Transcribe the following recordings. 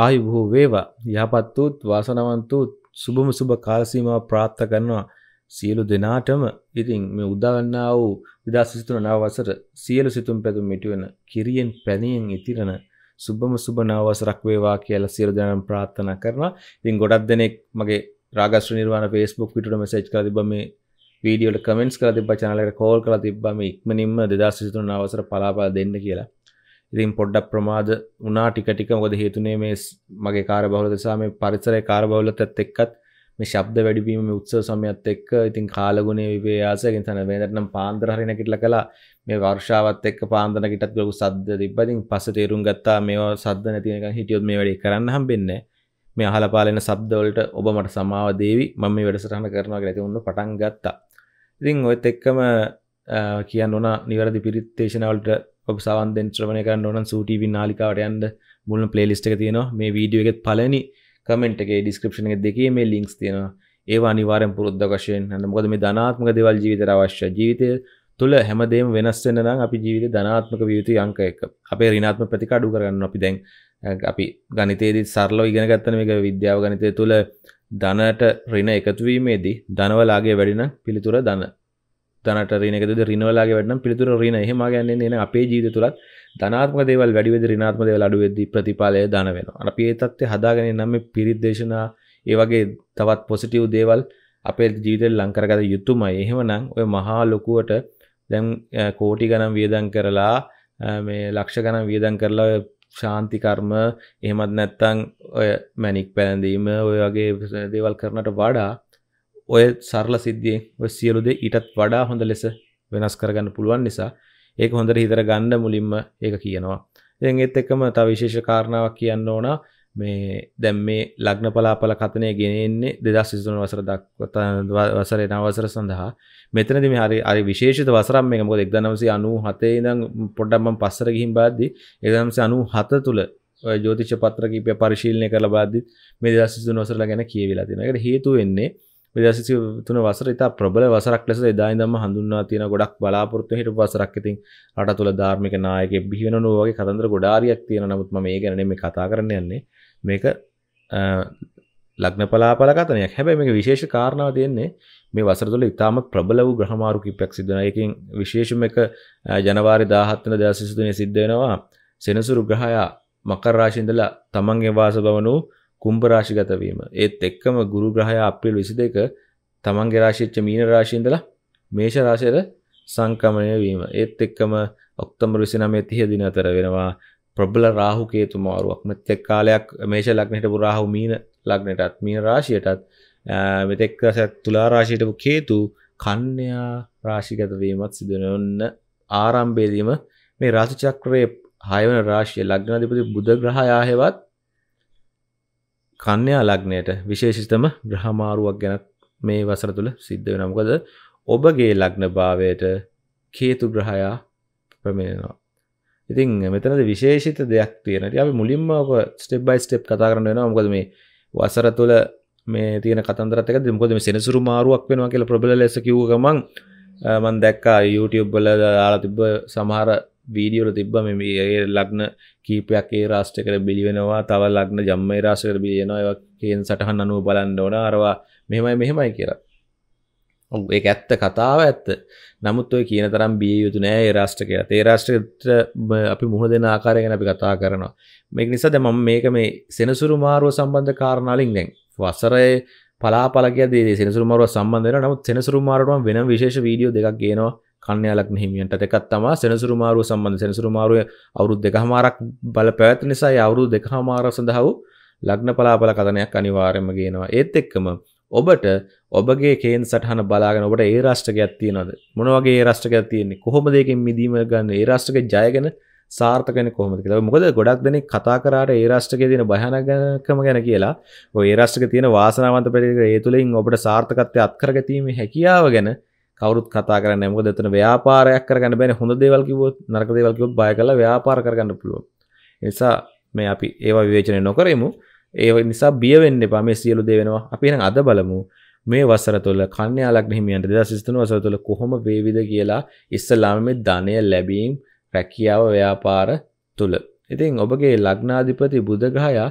ආයුබෝ වේවා යහපත්තුත් වාසනවන්තුත් සුබම සුබ කාලසීමාව ප්‍රාර්ථ කරනවා සියලු දෙනාටම ඉතින් මේ උදාගන්නා වූ විදස්සසිතුන නව වසර සියලු සිතුම් පැතුම් මිටුවෙන කිරියෙන් පැණියෙන් ඉතිරන සුබම සුබ නව වසරක් වේවා කියලා සියලු දෙනාටම ප්‍රාර්ථනා කරනවා. ඉතින් ගොඩක් දෙනෙක් මගේ රාගස්ත්‍ර නිර්වාණ Facebook පිටුට මෙසේජ් කරලා තිබ්බා මේ වීඩියෝල කමෙන්ට්ස් කරලා තිබ්බා channel එකට කෝල් කරලා තිබ්බා මේ ඉක්මනින්ම 2023 අවසර පලාපල දෙන්න කියලා. ඉතින් පොඩ්ඩක් ප්‍රමාද වනා ටිකටික මොද හේතුනේ මේ මගේ කාර බහල දෙසා මේ පරිසරය කාර බවලතත් එක්කත් මේ ශබ්ද වැඩිවීම උත්සව සමයත් එක්ක ඉතින් කාලගුණේ විවේයාසයකින් තන වේදටනම් පාන්දර හරි නැගිටලා කළා මේ වර්ෂාවත් එක්ක පාන්දර නැගිටත් ලොකු සද්ද තිබ්බා ඉතින් පස්සේ තේරුම් ගත්තා මේවා සද්ද නැති වෙනකන් හිටියොත් මේ වැඩේ කරන්න හම්බෙන්නේ මේ අහලා පාලෙන ශබ්ද වලට ඔබ මට සමාව දේවි මම මේ වැඩසටහන කරනවා කියලා ඉතින් උන්න පටන් ගත්තා ඉතින් ඔයත් එක්කම කියන්න ඕන නිවැරදි පිරිත් දේශනාවලට ඔබ සවන්දෙන් ශ්‍රවණය කරන්න ඕන සූටීවි නාලිකාවට යන්ද මුලන පලේලිස්ට එක තියෙනවා මේ වීඩියෝ එකත් පලනි කමෙන්ට්ගේ ඩිස්ක්‍රපෂණ එක දෙකේ මේ ලිින්ක්ස් තියෙනවා ඒවා නිවාරෙන් පුරුද්ධකශයෙන් හන්න මොකද මේ ධනාත්මක දෙවල් ජීවිතර අවශ්‍ය ජීවිතය තුළ හැමදේම වෙනස්සෙන නම් අපි ජීවිත ධනාත්මක වියුතු අංක එක අපේ රිනාත්ම ප්‍රතිකාඩු කරන්න අපි දැන් අපි ගනිතේදත් සරලෝ ඉගෙන ගත්තන එක විද්‍යාව ගනිතය තුළ ධනට රින එකතුවීමේදී ධනවලාගේ වැඩින පිළිතුර දන්න දනට රීනකද රිනවලාගේ වැඩනම් පිළිතුර රීන එහෙම ගන්නේ න අපේ ජීත තුළත් ධනාත්ම දේවල් වැඩිවෙද රිනාත්ම දේවල් අඩුවෙද්දී ප්‍රතිඵලය දන වෙනවා. අප ඒ තත්ත්වය හදාගෙන නම් පිරිත්දේශනා ඒ වගේ තවත් පොසිටිව් දේවල් අපේ ජීවිතේ ලංකරගත යුතුමයි. එහෙමනම් ඔය මහා ලොකුවට දැන් කෝටි ගණන් වියදම් කරලා මේ ලක්ෂ ගණන් වියදම් කරලා ශාන්ති කර්ම එහෙමත් නැත්නම් ඔය මැනික් පැලඳීම ඔය වගේ දේවල් කරනට වඩා ඔය සරල සිද්ධියෙන් ඔය සියලු දේ ඊටත් වඩා හොඳ ලෙස වෙනස් කරගන්න පුළුවන් නිසා ඒක හොඳට හිතර ගන්න මුලින්ම ඒක කියනවා. දැන් ඒත් එක්කම තව විශේෂ කාරණාවක් කියන්න ඕන මේ දැන් මේ ලග්න පලාපල කතනය ගෙනෙන්නේ 2023 වසර දක්වා වසරේ නව වසර සඳහා මෙතනදී මේ හරි හරි විශේෂිත වසරක් මේක මොකද 1997 ඉඳන් පොඩ්ඩක් මම පස්සර ගිහින් බලද්දි 1997 තුල ජ්‍යෝතිෂ පත්‍ර කීපය පරිශීලනය කරලා බලද්දි මේ 2023 වසර ගැන කියවිලා තියෙනවා. ඒකට හේතුව වෙන්නේ විදසිසි තුන වසර ඉතා ප්‍රබල වසරක් ලෙස එදායි දම හඳුන්වා තියෙන ගොඩක් බලාපොරත්තු හිට වසරක්කතින් රට තුළ ධර්මික නායක බිහිවෙනනුවගේ කතන්දර ගොඩාරියක් තියෙන නමුත්ම මේ ගැන මේ කතා කරන්න යන්නේ මේක ලක්න පලාපල කතනයක් හැබැ මේ විශේෂ කාරණාව තියෙන්නේ මේ වසරතුල ඉතාම ප්‍රබල වූ ග්‍රහමාරු කිපයක් සිදනයකින් විශේෂම එක ජනවාරි දාහත්වන දසිසිතුනය සිද්ධ වෙනවා සෙනසුරු ග්‍රහයා මකරාශින්දල තමන්ගේ වාස බවනූ කුම්භරාශිගත වීම. ඒත් එක්කම ගුරු ග්‍රහය අප්‍රේල් 22 තමන්ගේ රාශියච්ච මීන රාශිය ඉඳලා මේෂ රාශියට සංක්‍රමණය වීම. ඒත් එක්කම ඔක්තෝබර් 29 30 දින අතර වෙනවා ප්‍රබල රාහු කේතු මාරුවක්. මෙතෙක් කාලයක් මේෂ ලග්නයට පුරාහු මීන ලග්නයටත් මීන රාශියටත් මෙතෙක් දවසක් තුලා රාශියට කේතු කන්‍යා රාශිගත වීමත් සිදු වෙන ආරම්භයේදීම මේ රාශි චක්‍රයේ 6 වෙනි රාශිය ලග්නාධිපති බුධ ග්‍රහයා හේවත් කන්‍යා ලග්නයට විශේෂිතම ග්‍රහමාරුවක් ගැන මේ වසර තුළ සිද්ධ වෙනවා. මොකද ඔබගේ ලග්න භාවයට කේතු ග්‍රහයා පැමිණෙනවා. ඉතින් මෙතනද විශේෂිත දෙයක් තියෙනවා. ඉතින් අපි මුලින්ම ඔබ ස්ටෙප් බයි ස්ටෙප් කතා කරන්න වෙනවා. මොකද මේ වසර තුළ මේ තියෙන කතන්දරත් එක්ක මොකද මේ සෙනසුරු මාරුවක් වෙනවා කියලා ප්‍රබල ලෙස කිව්ව ගමන් මම දැක්කා YouTube වල දාලා තිබ්බ සමහර වීඩියෝල තිබ්බ මේ ලග්න කීපයක් ඒ රාෂ්ටකර බිලිවෙනවා තව ලක්න ජම්මේ රාශකර බිලියනවා කියෙන් සටහන් අනුව බලන්න ඕන අරවා මෙමයි මෙහෙමයි කියලා ඒ ඇත්ත කතාව ඇත්ත නමුත් ඔය කියන තරම් බිය යුතු නෑ ඒ රාෂ්ටකය ඒ රාෂ්ට්‍ර අපි මුහුණ දෙන ආකාරයගෙන අපි කතා කරනවා මේක නිසාද මම මේක මේ සෙනසුරු මාරුව සම්බන්ධ කාරණාලින් දැන් වසරයේ පලාපලක දේ සෙනසුරු මාරුව සම්බන්ධ වෙනවා නමුත් සෙනසුරු මාරුවටම වෙන විශේෂ වීඩියෝ දෙකක් ගේනවා කන්‍යාලක්න හිමියන්ට දෙකක් තමා සෙනසුරු මාරුව සම්බන්ධ සෙනසුරු මාරුවේ අවුරුදු දෙකහමාරක් බල පැවැත් නිසා අවුරුදු දෙකහමාර සඳහා වූ ලග්න පලාපල කතනයක් අනිවාර්යයෙන්ම ගේනවා. ඒත් එක්කම ඔබට ඔබගේ කේන් සටහන බලාගෙන ඔබට ඒ රාෂ්ට්‍රකයක් තියෙනවද? මොන වගේ ඒ රාෂ්ට්‍රකයක් තියෙන්නේ? කොහොමද ඒකෙන් මිදීම ගන්න? ඒ රාෂ්ට්‍රකේ ජයගෙන සාර්ථක වෙන්නේ කොහොමද කියලා. මොකද ගොඩක් දෙනෙක් කතා කරාට ඒ රාෂ්ට්‍රකයේ තියෙන භයානකම ගැන කියලා. ඔය ඒ රාෂ්ට්‍රකයේ තියෙන වාසනාවන්ත ප්‍රතිග්‍රහ ඒ තුලින් ඔබට සාර්ථකත්වයේ අත්කර ගැනීමේ හැකියාව ගැන කවරුත් කතා කරන්න මොකද එතන ව්‍යාපාරයක් කරගන්න බෑනේ හොඳ දේවල් කිව්වොත් නරක දේවල් කිව්වොත් බය කරලා ව්‍යාපාර කරගන්න පුළුවන්. ඒ නිසා මේ අපි ඒවා විවේචනය නොකරමු. ඒ නිසා බිය වෙන්න එපා මේ සියලු දේ වෙනවා. අපි එහෙනම් අද බලමු මේ වසර තුළ කන්‍යා ලග්න හිමියන්ට 2023 වසර තුළ කොහොම වේවිද කියලා ඉස්සලාම මේ ධනය ලැබීම් රැකියාව ව්‍යාපාර තුළ. ඉතින් ඔබගේ ලග්නාධිපති බුධ ග්‍රහයා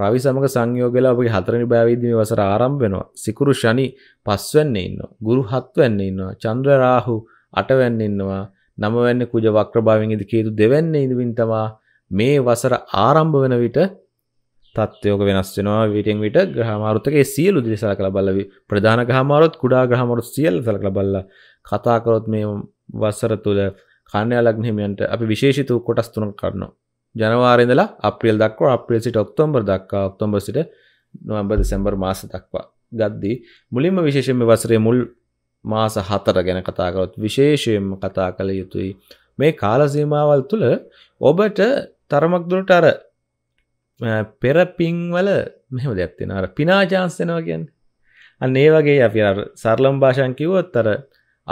රවි සමග සංයෝගලා ඔබගේ හතරනි භාවේදී මේ වසර ආරම්භ වෙනවා. සිකුරු ශනි පස්වැන්නේ ඉන්නවා. ගුරු හත්වැන්නේ ඉන්නවා. චන්ද්‍ර රාහු අටවැන්නේ ඉන්නවා. නවවැන්නේ කුජ වක්‍රභාවයෙන් ඉදි කේතු දෙවැන්නේ ඉඳින් තමා මේ වසර ආරම්භ වෙන විට තත්ත්වයක වෙනස් වෙනවා. විටින් විට ග්‍රහ මාරුතකේ සියලු දේ සලකලා බලලා ප්‍රධාන ග්‍රහ මාරුත් කුඩා ග්‍රහ මාරුත් සියල්ල සලකලා බලලා කතා කරොත් මේ වසර තුල කන්‍යා ලග්න හිමියන්ට අපි විශේෂිත කොටස් තුනක් කරනවා. ජනවාරදලා අප්‍රියල් දක්වා අප්‍රිය සිට ඔක්තොම්බර් දක්වා ඔක්තොම්බර් සිට නොම්බ දෙසැම්බර් මාස දක්වා ගද්දී මුලින්ම විශේෂම වසරේ මුල් මාස හතර ගැන කතාකරොත් විශේෂයෙන්ම කතා කළ යුතුයි මේ කාලසීමාවල් තුළ ඔබට තරමක්දුරට අර පෙරපින්වල මෙහම දෙයක්තිෙන අර පිනාජාන්සෙනවා කියන්න අන්න ඒ වගේ අපි සරලම් භාෂන් කිවොත් අර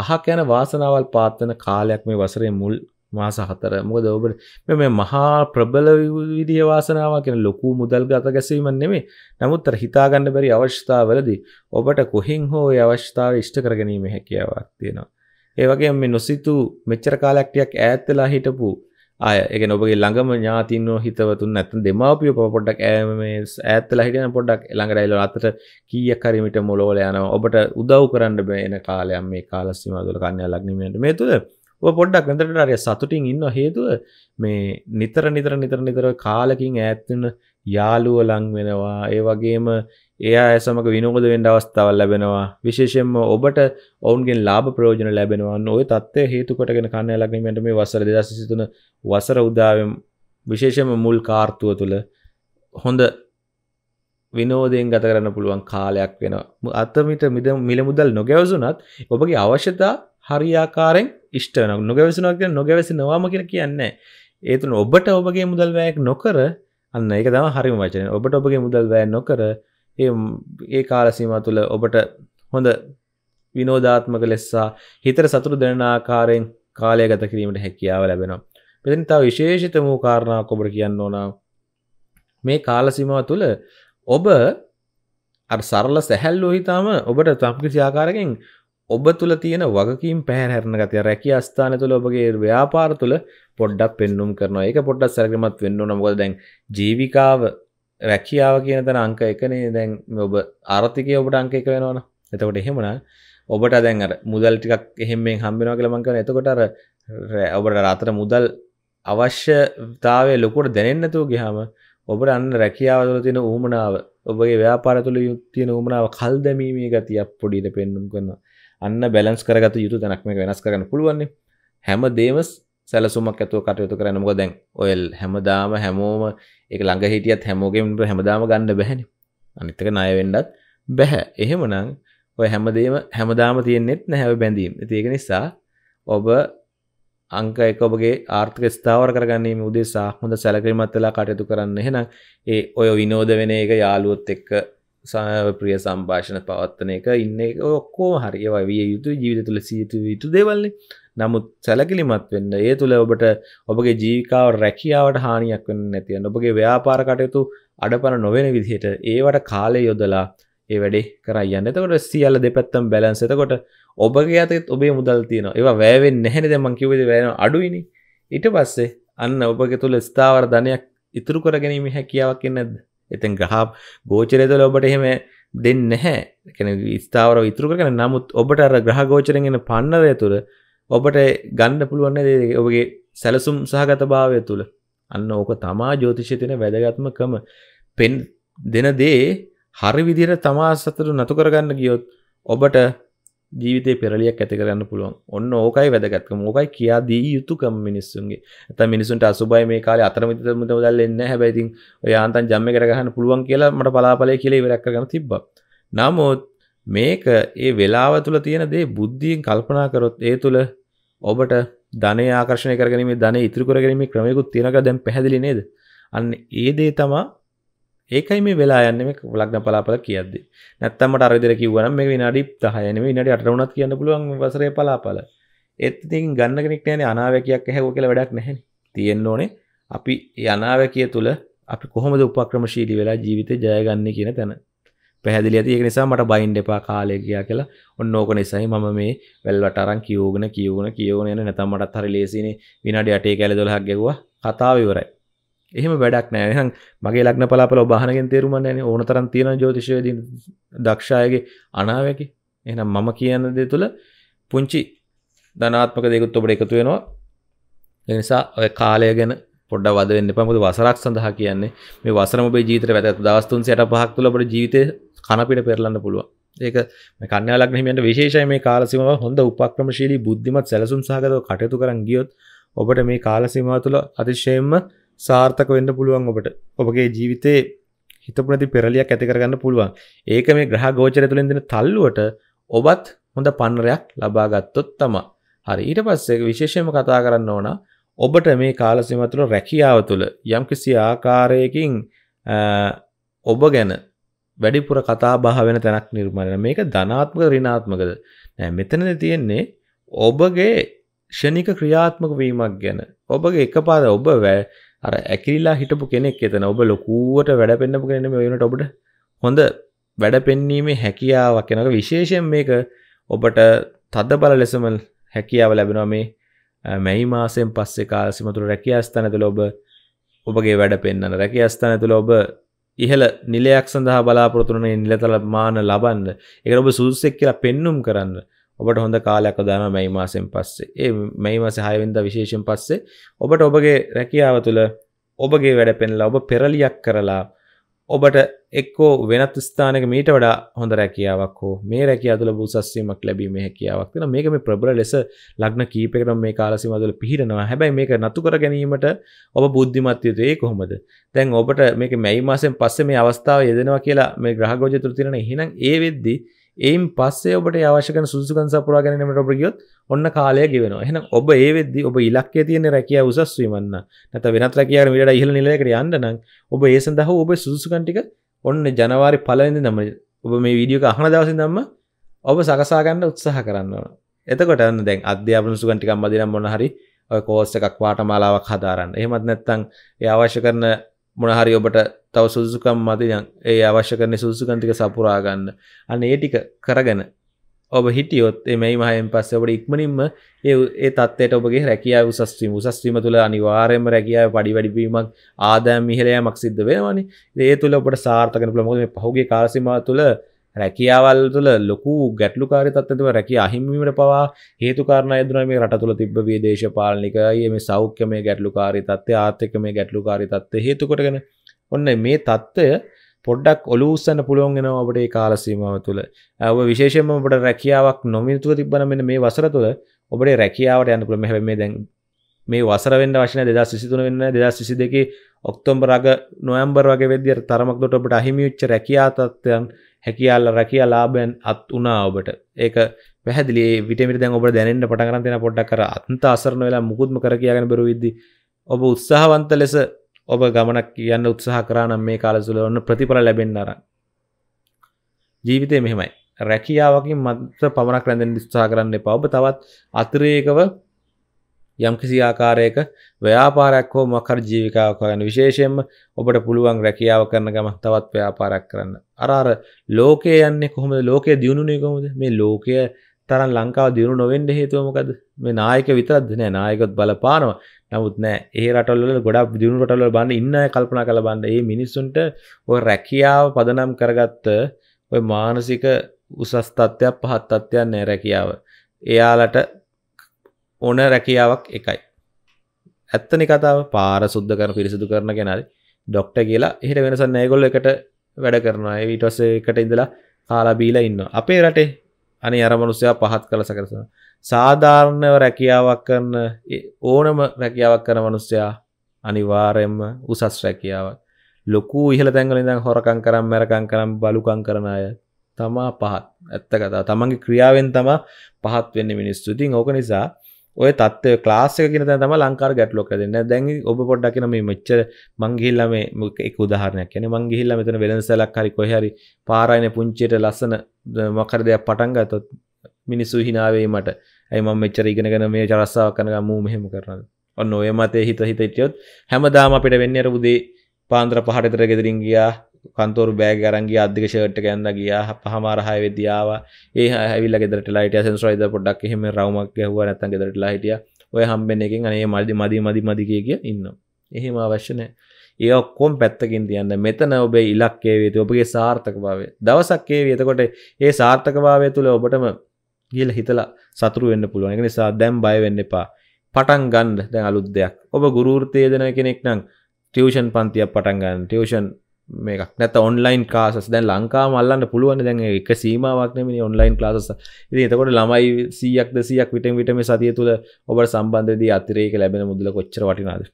අහ කැන වාසනාවල් පාත්තන කාලයක් මේ වසරේ මුල් මාස හතර මොකද ඔබට මෙ මහා ප්‍රබල විදිිය වාසනාව කෙන ලොකු මුදල් ගත ගැසීම නෙමේ නමුත්තර හිතාගන්න බැරි අවශ්‍යතාවලදී ඔබට කොහෙන් හෝ අවශ්‍යතාව ඉෂ්ට කරගැනීම හැකියාවක් තියෙනවා. ඒවගේ මේ නොසිතු මෙච්චර කාලක්ටියක් ඇත්තලා හිටපු අය එක ඔබගේ ළඟම ඥාතිනෝ හිතවතුන් ඇතන් දෙමාපිය පොඩක් ඇම ඇත්තලා හිටන පොඩක් ළඟරයිල අතට කියක් කරිමිට මොලෝල යනවා ඔබට උදව් කරන්න බෑන කාලයම් මේ කාලස්සිමදුල කන්නය ලක්නීමට මේ තුළ පොඩ්ඩක් වෙනතරට අරය සතුටින් ඉන්න හේතුව මේ නිතර නිතර නිතර නිතර කාලකින් ඈත්වෙන යාළුව ලං වෙනවා ඒ වගේම එයා ඇසමක විනෝද වෙන්ඩ අවස්ථාවල් ලැබෙනවා විශේෂෙන්ම ඔබට ඔවුන්ගෙන් ලාබ ප්‍රෝජන ලැබෙනවා ඔය තත්වය හේතු කොටගෙන කන්න ලගීමට මේ වසර දෙදශසිතුන වසර උදාවෙන් විශේෂම මුල් කාර්තුව තුළ හොඳ විනෝදයෙන් ගත කරන්න පුළුවන් කාලයක් වෙනවා අතමිට මිද මිල මුදල් නොගැවසුනත් ඔබගේ අවශ්‍යතා හරියාකාරෙන් ඉෂ්ටන නොගැවසනක් නොගැවසි නවාම කියෙන කියන්න ඒතුන ඔබට ඔබගේ මුදල්වෑයක් නොකර අන්න එක තම හරිම වචන ඔබට ඔබගේ මුදල්වෑ නොකර ඒ කාලසීම තුළ ඔබට හොඳ විනෝධාත්මක ලෙස්සා හිතර සතුරු දෙනාකාරයෙන් කාලය ගත කිරීමට හැකියාව ලැබෙනවා පෙතින් තාව විශේෂිත වූ කාරණා කොබට කියන්න ඕනා මේ කාලසිමාව තුළ ඔබ සරල සැහැල්ලෝ හිතාම ඔබට තම්කිසි ආකාරකින් ඔබ තුළ තියෙන වගකින් පැහැරන ගතිය රැකි අස්ථාන තුළ ඔබගේ ව්‍යාපාර තුළ පොඩ්ඩක් පෙන්නුම් කරනවා ඒක පොඩ්ඩක් සැලකිලිමත් වෙන්න ඕන මොකද දැන් ජීවිකාව රැකියාව කියන තැන අංක එකනේ දැන් ඔබ ආර්ථිකය ඔබට අංක එක වෙනවනේ එතකොට එහෙමනම් ඔබට දැන් අර මුදල් ටිකක් එහෙම මෙන් හම්බ වෙනවා කියලා මං කියන්නේ එතකොට අර ඔබට රාත්‍ර මුදල් අවශ්‍යතාවය ලොකුට දැනෙන්නේ නැතුව ගියාම ඔබට අන්න රැකියාව තුළ තියෙන ඌමනාව ඔබගේ ව්‍යාපාර තුළ තියෙන ඌමනාව කල් දැමීමේ ගතියක් පොඩියට පෙන්නුම් කරනවා අන්න බැලන්ස් කරගත යුතු තැනක් මේක වෙනස් කරන්න පුළුවන් හැම දේම සැලසුමක් ඇතුව කටයුතු කරන්න මොකද දැන් ඔයල් හැමදාම හැමෝම ඒක ළඟ හිටියත් හැමෝගෙම හැමදාම ගන්න බැහැනේ අනිත් එක ණය වෙන්නත් බැහැ එහෙමනම් ඔය හැමදේම හැමදාම තියෙන්නෙත් නැහැ බැඳීම් ඒක නිසා ඔබ අංක එක ඔබගේ ආර්ථික ස්ථාවර කරගන්නීම උදෙසා හොඳ සැලකිලිමත් වෙලා කටයුතු කරන්න එහෙනම් ඒ ඔය විනෝද වෙන එක යාළුවොත් එක්ක ප්‍රිය සම්භාෂණ පවත්වන එක ඉන්න එක ඔක්කෝ හරිය විය යුතු ජීවිත තුළ සියතු යුතු දෙවල්න්නේ නමුත් සැලකිලිමත් වෙන්න ඒ තුළ ඔබට ඔබගේ ජීවිකාව රැකියාවට හානියක් වෙන්න නැතියන්න ඔබගේ ව්‍යාපාර කටයුතු අඩපන නොවෙන විදිහට ඒවට කාලය යොදලා ඒ වැඩේ කරයි යන්න එතකොට සියල්ල දෙපැත්තම් බැලන්ස් එතකොට ඔබගේ අතත් ඔබේ මුදල් තියෙනවා ඒවා වැෑවෙන් නැහැනි දෙමන් කිවද වැෑන අඩුයිනි ඊට පස්සේ අන්න ඔබගේ තුළ ස්ථාවර ධනයක් ඉතුරු කරගැනීම හැකියාවක් නැද්ද එතන් ගහ ගෝචරයතුල ඔබට එහෙම දෙන්න නැහැ කැන ස්ථාවර විතුර කරන නමුත් ඔබට අර ග්‍රහ ගෝචරෙන්ගෙන පන්නරය තුළ ඔබට ගණ්ඩ පුළුවන්න දේ ඔබගේ සැලසුම් සහගත භාවය තුළ අන්න ඕක තමා ජෝතිෂය තියෙන වැදගත්මකම පෙන් දෙන දේ හරි විදිර තමා සතුරු නතු කරගන්න ගියොත් ඔබට ජීවිතය පෙරලියක් ඇති කරන්න පුළුවන් ඔන්න ඕකයි වැදගත්ක මෝකයි කියා දී යුතුකම් මිනිස්සුන්ගේ ඇත මිනිසුන්ට අසුබයි මේ කාල අතරමතම දල් එන්න හැබැයිතින් යාන්තන් ජම්ම කරගහන්න පුළුවන් කියලා මට පලාපලය කියලේ වෙරක්කගන තිබ්බ නමුත් මේක ඒ වෙලාව තුළ තියෙන දේ බුද්ධියෙන් කල්පනා කරොත් ඒ තුළ ඔබට ධන ආකර්ශය කරගීම ධන ඉතුරකරගීම ක්‍රමයකුත් තියෙනක දැන් පැදිලි නේද අන්න ඒ දේ තමා ඒකයි මේ වෙලා යන්න මේ ලක්න පලාපල කියද නැත්තමට අරදර කිවන මේ විනාඩි දහයන විනාඩි අටවුණත් කියන්න පුළුවන් වසරය පලාපල එත්තින් ගන්න කෙනෙක් නෑන අනාවැකයක් හැව කියල වැඩක් නැහැ තියෙන් ඕනේ අපි යනාවැකිය තුළ අපි කොහොමද උපක්‍රමශීලි වෙලා ජීවිත ජයගන්න කියන තැන පැහැදිලි ඇති ඒක නිසා මට බයින් එපා කාලය ගියා කියලා ඔන්න ඕක නිසයි මම මේ වැල්වට අරන් කියෝගෙන කියවගෙන කියවගෙන යන නැත්නම් මටත් හරි ලේසිනේ විනාඩි 8 කැල 12ක් ගැහුවා කතාව ඉවරයි එහෙම වැඩක් නෑ මගේ ලක්න පලාපල ඔබාහනගෙන් තේරුමන් න ඕන තරන් තියෙන ජෝතිශයද දක්ෂායගේ අනාවකි එනම් මම කියන දේ තුළ පුංචි ධනාත්මක දෙකුත් ඔබට එකතු වෙනවා එනිසා ඔය කාලය ගැන පොඩ වදන්න පමුද වසරක් සඳහා කියන්නේ මේ වසරම ජීතර වැත දවස්තුන් සයට පහක් තුලට ජීවිතය කනපිට පෙරලන්න පුළුව ඒක කන්නලක්නීමට විශේෂය මේ කාලසිම හොඳ උපක්‍රමශීලී බුද්ධිමත් සැලසුන් සහගතව කටයුතු කරන් ගියොත් ඔබට මේ කාලසිමාව තුළ අතිශයෙන්ම සාර්ථක වෙන්න පුළුවන් ඔබට ඔබගේ ජීවිතේ හිතපනති පෙරලියක් ඇතිකරගන්න පුළුවන් ඒක මේ ග්‍රහ ගෝචර තුළින් දෙන තල්ලුවට ඔබත් හොඳ පන්නරයක් ලබාගත්තොත් තමා හරි ඊට පස්සේ විශේෂයෙන්ම කතා කරන්න ඕන ඔබට මේ කාලසීම තුළ රැකියාව තුළ යම්කිසි ආකාරයකින් ඔබ ගැන වැඩිපුර කතා බහ වෙන තැනක් නිර්මාණය මේක ධනාත්මක ඍණාත්මකද නෑ මෙතනදී තියෙන්නේ ඔබගේ ෂණික ක්‍රියාත්මක වීමක් ගැන ඔබගේ එකපාර ඔබ අර ඇකිල්ලා හිටපු කෙනෙක් එතන ඔබ ලොකුවට වැඩ පෙන්න්නපු කෙනෙම වනට ඔබට හොඳ වැඩ පෙන්නීමේ හැකියාවක් කෙනක විශේෂයෙන් මේක ඔබට තද බල ලෙසම හැකියාව ලැබෙනවා මේ මැයි මාසෙන් පස්සේ කාලසිමතුර රැකිය අස්ථාන තුළ ඔබ ඔබගේ වැඩ පෙන්න්න රැකිය අස්ථාන තුළ ඔබ ඉහළ නිලයක් සඳහා බලාපොරතුරනේ නිලතල මාන ලබන්න එක ඔබ සුදුසෙක් කියලා පෙන්නුම් කරන්න ඔබට හොඳ කාලයක් දාම මැයි මාසෙන් පස්සේ ඒ මැයි මාස හයවෙන්ද විශේෂෙන් පස්සේ ඔබට ඔබගේ රැකියාව තුළ ඔබගේ වැඩ පෙන්ලා ඔබ පෙරලියක් කරලා ඔබට එක්කෝ වෙනත් ස්ථානක මීට වඩා හොඳ රැකියාවක් හෝ මේ රැකියාව තුළ උසස්වීමක් ලැබීම හැකියාවක් තියෙනවා මේක මේ ප්‍රබල ලෙස ලග්න කීපයකටම මේ කාලසීමාව තුළ පිහිටනවා හැබැයි මේක නතු කර ගැනීමට ඔබ බුද්ධිමත් යුතුයි ඒ කොහොමද දැන් ඔබට මේක මැයි මාසෙන් පස්සේ මේ අවස්ථාව යෙදෙනවා කියලා මේ ග්‍රහ ගෝචර තුළ තියෙන එහෙනම් ඒ වෙද්දී ඒයින් පස්සේ ඔබට අවශ්‍යකන සුදුසුකම් සපුරා ගැනීමට ඔබ ගියොත් ඔන්න කාලය ගෙවෙනවා. එහෙනම් ඔබ ඒ වෙද්දී ඔබ ඉලක්කයේ තියෙන රැකියාව උසස් වීමන්න නැත්නම් වෙනත් රැකියාවකට වඩා ඉහළ නිලයකට යන්න නම් ඔබ ඒ සඳහා ඔබ සුදුසුකම් ටික ඔන්න ජනවාරි පළවෙනිදා නම් ඔබ මේ වීඩියෝ එක අහන දවසේ ඉඳන්ම ඔබ සකසා ගන්න උත්සාහ කරන්න ඕන. එතකොට අන්න දැන් අධ්‍යාපන සුගන් ටිකක් මදි නම් මොන හරි ඔය කෝස් එකක් පාඨමාලාවක් හදාරන්න. එහෙමත් නැත්නම් ඒ අවශ්‍ය කරන මොනහරි ඔබට තව සුදුසුකම් මතියන් ඒ අවශ්‍ය කරන සුදුසුකන්තික සපුරාගන්න අන්න ඒ ටික කරගෙන ඔබ හිටියොත් එමයි මහයෙන් පස්ස ඔබට ඉක්මනින්ම ඒ තත්වයට ඔබගේ රැකියාව උසස්වීම උසස්වීම තුළ අනිවාරයම රැකියාව පඩි වැඩිවීමක් ආදෑම් මිහලයමක් සිද්ධ වෙනවානි ඒ තුළ ඔබට සාර්ථකන පුළ මොද පහුගේ කාසිම තුළ රැකියාවල් තුළ ලොකු ගැටලුකාරි තත්ත්වව රැකිය අහිමීමට පවා හේතුකාරණ යදුනා මේ රට තුළ තිබ්බ විදේශපාලනික මේ සෞඛ්‍ය මේ ගැටලුකාරී තත්ත්වය ආර්ථික මේ ගැටලුකාරී තත්ත්වය හේතු කොටගෙන ඔන්න මේ தত্ত্বය පොඩ්ඩක් ඔලුස්සන්න පුළුවන් වෙනවා ඔබට ඒ කාල සීමාව තුළ. ඔබ විශේෂයෙන්ම ඔබට රැකියාවක් නොමිලතුව තිබ්බනම් මෙන්න මේ වසර තුළ ඔබට රැකියාවට යන්න පුළුවන්. හැබැයි මේ දැන් මේ වසර වෙන්න අවශ්‍ය නැහැ 2023 වෙන්න නැහැ 2022 ඔක්තෝබර් අග නොවැම්බර් වගේ වෙද්දී තරමක් දොට ඔබට අහිමි වෙච්ච රැකියා තත්ත්වයන් හැකියාල්ල රැකිය ලාබෙන් අත් වනා ඔබට ඒක පැහදිලි විටමිට දැන් ඔබ දැනට පටගරන්තෙන පොඩ්ඩක් කර අන්ත අසරන වෙලා මුකුත්ම කර කියගෙන බරු විද්දි ඔබ උත්සාහවන්ත ලෙස ඔබ ගමනක් කියන්න උත්සාහ කරනම් මේ කාලසුල ඔන්න ප්‍රතිඵල ලැබෙන්නර ජීවිතය මෙහෙමයි රැකියාවකින් මත පමණක් රැඳෙන් විස්සා කරන්න එපා ඔබ තවත් අතිරේකව යම්කිසි ආකාරයක ව්‍යාපාරයක් හෝ මොකක් හරි ජීවිකාවක් හොයන විශේෂයෙන්ම ඔබට පුළුවන් රැකියාව කරන ගම තවත් ව්‍යාපාරයක් කරන්න. අර අර ලෝකය යන්නේ කොහොමද? ලෝකය දියුණුනේ කොහොමද? මේ ලෝකය තරම් ලංකාව දියුණු නොවෙන්න හේතුව මොකද? මේ නායක විතරක්ද නෑ නායකයොත් බලපානවා. නමුත් නෑ ඒ රටවල ගොඩක් දියුණු රටවල බලන්න ඉන්න අය කල්පනා කරලා බලන්න. මේ මිනිස්සුන්ට ওই රැකියාව පදනම් කරගත්ත ওই මානසික උසස් තත්ත්වයක් පහත් තත්ත්වයක් නෑ රැකියාව. එයාලට ඕන රැකියාවක් එකයි. ඇත්තනි කතාව පාර සුද්ද කරන පිරිසිදු කරන කෙනද ඩොක්ට කියලා එහිට වෙනසන්න ඒගොල්ල එකට වැඩ කරනවා ඒවිටස එකට ඉඳලා කාලා බීලා ඉන්න අපේ රටේ අනි අරමනුස්සයා පහත් කළ සකරසන සාධාරණව රැකියාවක් කරන ඕනම රැකියාවක් කර මනුස්සයා අනිවාරයෙන්ම උසස් රැකියාවක් ලොකු ඉහල තැන්ගල ඉඳන් හොරකං කරම් මැරකං කරම් බලුකං කරන අය තමා පහත් ඇත්ත කතා තමන්ගේ ක්‍රියාවෙන් තමා පහත් වෙන්න මිනිස්සුතින් ඕක නිසා ඔය තත්ව ලාසක කියන තම ලංකාර ගැටලොක දෙන්න දැන් ඔබ පොඩ්ඩක් කියන මේ මෙච්ච මංගිහිල්ලම එක උදාහරණයක් කියන මංගිහිල්ල මෙතන වෙළඳසැලක් හරි කොහරි පාරායන පුංචියට ලස්සන මොකර දෙයක් පටන් ගත්තොත් මිනිස්සු හිනාවේ මට ඇයි මම මෙච්චර ඉගෙනගෙන මේ චරස්සාවක් කරනවා මූ මෙහෙම කරනවා ඔන්න ඔය මතේ හිත හිත හිටියොත් හැමදාම අපිට වෙන්නේ අර උදේ පාන්දර පහට විතර ගෙදරින් ගියා කන්තෝර බෑග අරන්ගේ අධික ෂර්ට් ගැන්න ගියා පහමාරහය වෙදියාව ඒ හැවිල ගෙදරට ලයිට සෙන්ස්රයිද පොඩක් එහෙම රවමක් ගැහුව නැතන් ගෙදරට ලහිටිය ඔය හම්බෙන එකින් අනේ මල්දි මදි මදි මදිකය කිය ඉන්න එහෙම අවශ්‍යනය ඒ ඔක්කොම් පැත්තකින් තියන්න මෙතන ඔබේ ඉලක්කේ වේතු ඔබගේ සාර්ථක භාවය දවසක්කේ වියතකොට ඒ සාර්ථක භාවය තුළ ඔබටම ගියල හිතලා සතුරු වෙන්න පුළුවන් එක නිසා දැම් බය වෙන්න එපා පටන් ගන්න දැන් අලුත් දෙයක් ඔබ ගුරුෘතය දෙන කෙනෙක් නම් ටියෂන් පන්තියක් පටන් ගන්න ටියෂන් මේකක් නැත ඔන්ලයින් කාසස් දැන් ලංකා මල්ලන්න පුළුවන් දැන් එක සීමාවක්නම ඔන්ලයින් ලාසස ඉති එතකොට ළමයි සියක් දෙසියක් විටම විටම සතිය තුළ ඔබට සම්බන්ධද අතරේක ලැබෙන මුදල කොච්චර වටිනාද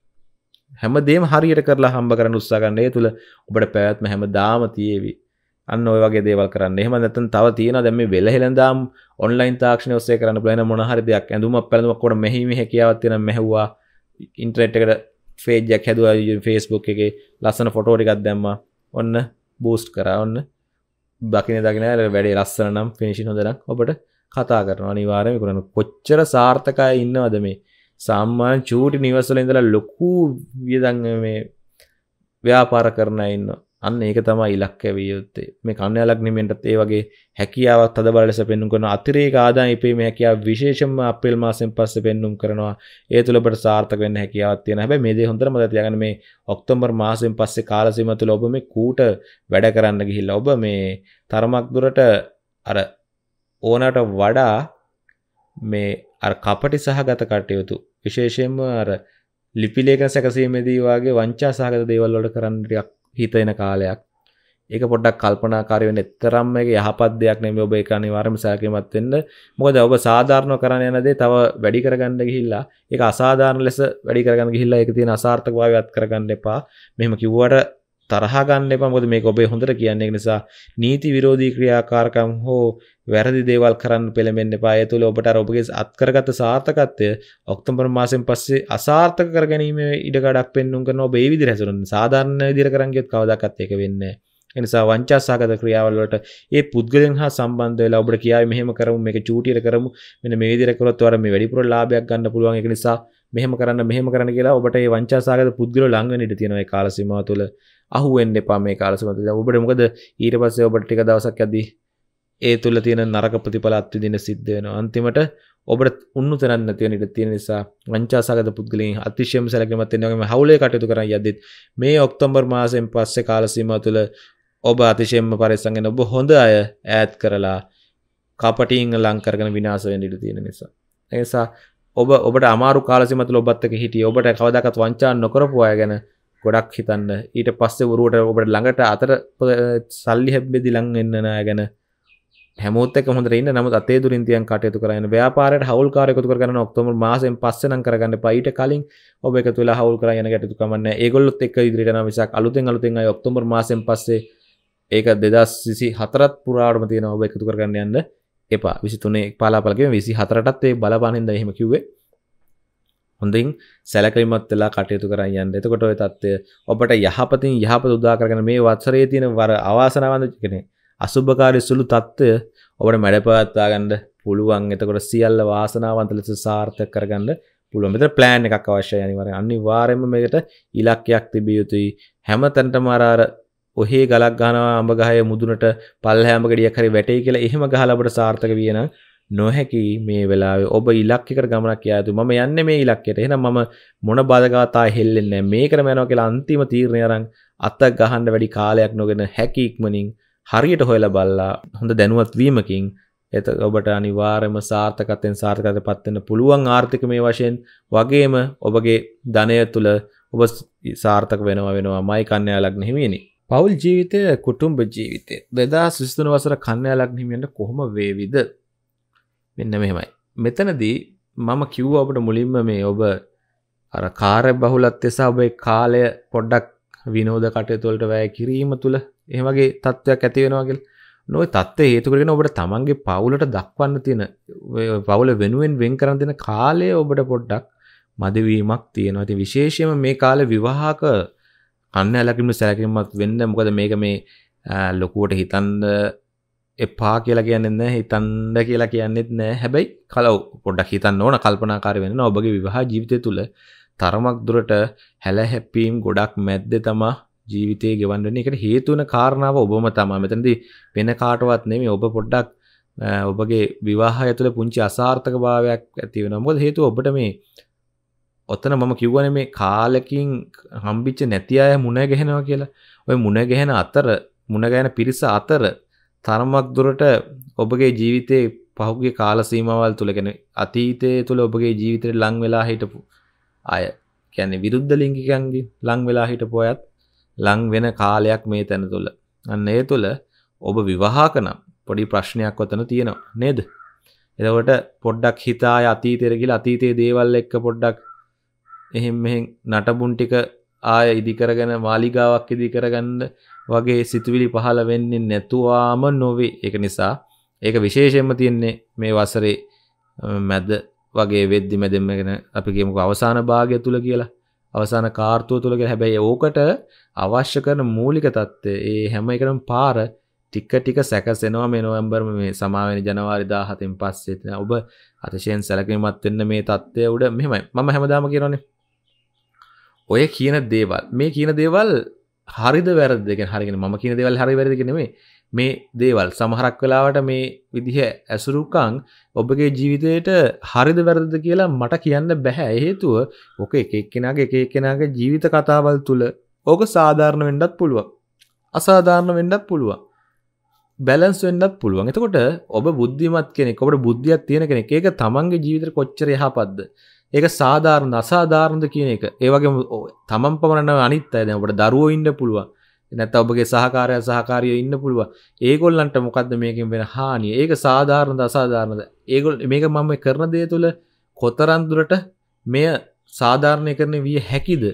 හැමදේ හරියට කරලා හම්බ කරන උත්සාගන්නය තුළ ඔබට පැවැත්ම හැම දාම තියේවි අන්න ඔය වගේ දේවල් කරන්න එහම නැතන් තව තියෙන දැම වෙලහෙළඳම් ඔන්ලයින් තාක්ෂණ ඔස්සේ කරන්න පලන මොනහරි දෙයක් ඇඳුමක් පැලම කොට මෙහිම හැකියාවත්තින මැහවා ඉන්ට්‍රට්කට ෆේජ්ජක් හැදුව ෆේස්බුක් එක ලස්සන ෆොටෝටිකත් දැම්ම ඔන්න බූස්ට් කරා ඔන්න දකින දකිනර වැඩේ ලස්සන නම් පිනිිෂි හොදරක් ඔබට කතා කරන අනිවාරම කරන කොච්චර සාර්ථකය ඉන්නවද මේ සම්මාන් චූටි නිවසල ඉඳලා ලොකු වියදං මේ ව්‍යාපාර කරන ඉන්නවා අන්න ඒක තමයි ඉලක්ක විය යුත්තේ මේ කන්නයාලක් නිමෙන්ටත් ඒ වගේ හැකියාවත් අදබල ලෙස පෙන්නුම් කරන අතිරේක ආදායම් ඉපීම හැකියාව විශේෂයෙන්ම අප්‍රේල් මාසයෙන් පස්සේ පෙන්නුම් කරනවා ඒ තුල ඔබට සාර්ථක වෙන්න හැකියාවක් තියෙන හැබැයි මේ දේ හොඳට මතක තියාගන්න මේ ඔක්තෝබර් මාසයෙන් පස්සේ කාල සීමාව තුළ ඔබ මේ කූට වැඩ කරන්න ගිහිල්ලා ඔබ මේ තරමක් දුරට අර ඕනට වඩා මේ අර කපටි සහගත කටයුතු විශේෂයෙන්ම අර ලිපිලේඛන සැකසීමේදී වාගේ වංචා සහගත දේවල් වලට කරන්න ටිකක් හිත එන කාලයක් ඒක පොඩ්ඩක් කල්පනාකාරී වෙන්න එතරම්ම ඒක යහපත් දෙයක් නෙමෙයි ඔබ ඒක අනිවාර්යයෙන්ම සැලකිලිමත් වෙන්න. මොකද ඔබ සාධාරණව කරන්න යන දේ තව වැඩි කරගන්න ගිහිල්ලා ඒක අසාධාරණ ලෙස වැඩි කරගන්න ගිහිල්ලා ඒක තියෙන අසාර්ථකභාවය අත් කරගන්න එපා. මෙහෙම කිව්වට තරහ ගන්න එපා මොකද මේක ඔබේ හොඳට කියන්නේ නිසා නීති විරෝධී ක්‍රියාකාරකම් හෝ වැරදි දේවල් කරන්න පෙළඹෙන්න එපා. ඒ තුළ ඔබට අර ඔබගේ අත්කරගත සාර්ථකත්වය ඔක්තෝබර් මාසයෙන් පස්සේ අසාර්ථක කරගැනීමේ ඉඩ ගඩක් පෙන්වුම් කරන ඔබ ඒ විදිහට හැසිරෙන්න. සාධාරණ විදිහට කරන් ගියොත් කවදාකවත් ඒක වෙන්නේ නැහැ. එනිසා වංචාසාගත ක්‍රියාවල් වලට ඒ පුද්ගලයන් හා සම්බන්ධ වෙලා ඔබට කියාවේ මෙහෙම කරමු මේක චූටියට කරමු මෙන්න මේ විදිහට කරොත් ඔයාලා මේ වැඩිපුර ලාභයක් ගන්න පුළුවන් ඒක නිසා මෙහෙම කරන්න මෙහෙම කරන්න කියලා ඔබට ඒ වංචාසාගත පුද්ගලයෝ ලඟ වෙන්න ඉඩ තියෙනවා ඒ කාල සීමාව තුළ අහුවෙන් එපා මේ කාලසුමත ඔබට මොකද ඊට පස්සේ ඔබට ටික දවසක් ඇදී ඒ තුළ තියෙන නරක ප්‍රතිඵල අත්විඳින සිද්ධ වෙනවා අන්තිමට ඔබට උන්නු තරන්න තියෙනට තියෙන නිසා වංචාසගත පුද්ගලින් අතිශයම සැලකිලිමත් වෙනවාගේම හවුලේ කටයුතු කරන් යද්දිත් මේ ඔක්තෝබර් මාසයෙන් පස්සේ කාලසීමාව තුළ ඔබ අතිශයෙන්ම පරිස්සම් වෙන ඔබ හොඳ අය ඈත් කරලා කපටින් ලං කරගෙන විනාශ වෙන්න ඉඩ තියෙන නිසා ඒ නිසා ඔබ ඔබට අමාරු කාලසීමාව තුළ ඔබත් එක්ක හිටියේ ඔබට කවදාකවත් වංචා නොකරපු අය ගැන ගොඩක් හිතන්න ඊට පස්සේ වරුවට ඔබට ළඟට අතර සල්ලි හැබ්බෙදි ලං එන්නනා ගැන හැමෝත් එක හොඳට ඉන්න නමුත් අතේ දුරින් තියන් කටයුතු කරගෙන ව්‍යාපාරයට හවුල්කාර එකතු කරගෙන ඔක්තෝබර් මාසයෙන් පස්සේ නම් කරගන්න පයිට කලින් ඔබ එකතු වෙලා හවුල් කරගෙන යන ගැටයුතු කමන්නේ ඒගොල්ලොත් එක්ක ඉදිරියට යනවා මිසක් අලුතෙන් අලුතෙන් අය ඔක්තෝබර් මාසයෙන් පස්සේ ඒක 2024ත් පුරාවටම තියෙනවා ඔබ එකතු කරගන්න යන්න එපා 23 පාලාපලකෙම 24ටත් ඒ බලපානින්ද එහෙම කිව්වේ හොඳින් සැලකලිමත් වෙලා කටයුතු කරන්න යන්න. එතකොට ওই தত্ত্বය ඔබට යහපතින් යහපත උදා කරගෙන මේ වසරේ තියෙන වර අවාසනාවන්ත කියන්නේ අසුභකාරී සුළු தত্ত্বය ඔබට මැඩපවත්වා ගන්න පුළුවන්. එතකොට සියල්ල වාසනාවන්ත ලෙස සාර්ථක කරගන්න පුළුවන්. මෙතන plan එකක් අවශ්‍යයි අනිවාර්යෙන්. අනිවාර්යෙන්ම මේකට ඉලක්කයක් තිබිය යුතුයි. හැම තැනටම අර අර ඔහේ ගලක් ගහනවා අඹ ගහේ මුදුනට පල්ලහැඹ ගෙඩියක් හරි වැටේ කියලා එහෙම ගහලා ඔබට සාර්ථක වියනම් නොහැකි මේ වෙලාවේ ඔබ ඉලක්කයකට ගමනක් යා යුතුයි. මම යන්නේ මේ ඉලක්කයට. එහෙනම් මම මොන බාධකතා හෙල්ලෙන්නේ නැහැ. මේකටම යනවා කියලා අන්තිම තීරණය අරන් අත ගහන්න වැඩි කාලයක් නොගෙන හැකි ඉක්මනින් හරියට හොයලා බලලා හොඳ දැනුවත් වීමකින් එත ඔබට අනිවාර්යම සාර්ථකත්වයෙන් සාර්ථකත්වයට පත් වෙන්න පුළුවන් ආර්ථිකමය වශයෙන් වගේම ඔබගේ ධනය තුළ ඔබ සාර්ථක වෙනවා වෙනවාමයි කන්‍යා ලග්න හිමියනි. පෞල් ජීවිතය කුටුම්බ ජීවිතය 2023 වසර කන්‍යා ලග්න හිමියන්ට කොහොම වේවිද? මෙන්න මෙහෙමයි. මෙතනදී මම කිව්ව ඔබට මුලින්ම මේ ඔබ අර කාර්ය බහුලත්වය සහ ඔබේ කාලය පොඩ්ඩක් විනෝද කටයුතු වලට වැය කිරීම තුළ එහෙම වගේ තත්ත්වයක් ඇති වෙනවා කියලා. නොයි தත්ත්වය හේතු කරගෙන ඔබට තමන්ගේ පවුලට දක්වන්න තියෙන පවුල වෙනුවෙන් වෙන් කරන් දෙන කාලය ඔබට පොඩ්ඩක් මදිවීමක් තියෙනවා. ඉතින් විශේෂයෙන්ම මේ කාලේ විවාහක කන්න ඇලකිරීම සැලකිරීමක් වෙන්න මොකද මේක මේ ලොකුවට හිතන්න එපා කියලා කියන්නෙන්න හිතන්ද කියලා කියන්නෙත් නෑ හැබැයි කලව් පොඩක් හිතන්න ඕන කල්පනාකාර වෙන ඔබගේ විවාහ ජීවිතය තුළ තරමක් දුරට හැල හැපීම් ගොඩක් මැද්ද තමා ජීවිතය ගෙවන්ඩන එකට හේතුවන කාරණාව ඔබම තමා මෙතැදි වෙන කාටවත් නෙමේ ඔබ පොඩ්ඩක් ඔබගේ විවාහය තුළ පුංචි අසාර්ථක භාවයක් ඇතිවෙන මොද හේතු ඔබට මේ ඔත්තන මම කිව්වන මේ කාලකින් හම්බිච්ච නැති අය මුණ ගැහෙනවා කියලා ඔය මුණ ගැහෙන අතර මුණ ගැන පිරිස අතර තරමක් දුරට ඔබගේ ජීවිතයේ පහුගේ කාල සීමාවල් තුළගෙන අතීතය තුළ ඔබගේ ජීවිතයට ලං වෙලා හිටපු අය කියන්නේ විරුද්ධ ලිංගිකන්ගේ ලං වෙලා හිටපු අයත් ලං වෙන කාලයක් මේ තැන තුළ අන්න ඒ තුළ ඔබ විවාහක නම් පොඩි ප්‍රශ්නයක් වතන තියෙනවා නේද එදවට පොඩ්ඩක් හිතා අතීතෙරගිල අතීතයේ දේවල් එක්ක පොඩ්ඩක් එහෙම මෙහෙ නටබුන් ටික ආය ඉදිකරගෙන මාලිගාවක් ඉදිකරගන්න වගේ සිතුවිලි පහළ වෙන්නේ නැතුවාම නොවේ එක නිසා ඒක විශේෂයෙන්ම තියෙන්නේ මේ වසරේ මැද වගේ වෙද්දි මැදෙමගෙන අපි කියමුක අවසාන භාගය තුළ කියලා අවසාන කාර්තුව තුළ කියලා හැබැයි ඕකට අවශ්‍ය කරන මූලික தත්ත්වය ඒ හැම එකම පාර ටික ටික සැකසෙනවා මේ නොවැම්බර් මේ සමාවෙන ජනවාරි 17න් පස්සේ තියෙන ඔබ අතිශයෙන් සැලකිලිමත් වෙන්න මේ தත්ත්වය උඩ මෙහෙමයි මම හැමදාම කියනවානේ ඔය කියන දේවල් මේ කියන දේවල් හරිද වැරදක හරිගෙන ම කියන දෙවල් හරි වැරදිගෙනෙේ මේ දේවල් සමහරක් වෙලාවට මේ විදිහ ඇසුරුකං ඔබගේ ජීවිතයට හරිද වැරද කියලා මට කියන්න බැහැ හේතුව ඕක එකක් කෙනගේ එකක් කෙනගේ ජීවිත කතාවල් තුළ ඕක සාධාරණ වෙන්ඩත් පුළුව අසාධාරණ වෙන්ඩත් පුළුවන් බැලන්ස් වෙන්නත් පුළුවන් එතකොට ඔබ බුද්ධිමත් කෙනෙක් ඔබට බුද්ධියක් තියෙන කෙනෙක් ඒක තමන්ගේ ජීවිතේ කොච්චර යහපත්ද ඒක සාධාරණ අසාධාරණද කියන එක ඒවගේ තමන් පමණන අනිත් අයද ඔබට දරුවෝ ඉන්න පුළුවන් නැත්නම් ඔබගේ සහකාරය සහකාරිය ඉන්න පුළුවන්. ඒගොල්ලන්ට මොකද්ද මේකෙන් වෙන හානිය? ඒක සාධාරණද අසාධාරණද? ඒගොල්ල මේක මම කරන දේ තුළ කොතරම් දුරට මෙය සාධාරණීකරණය විය හැකිද?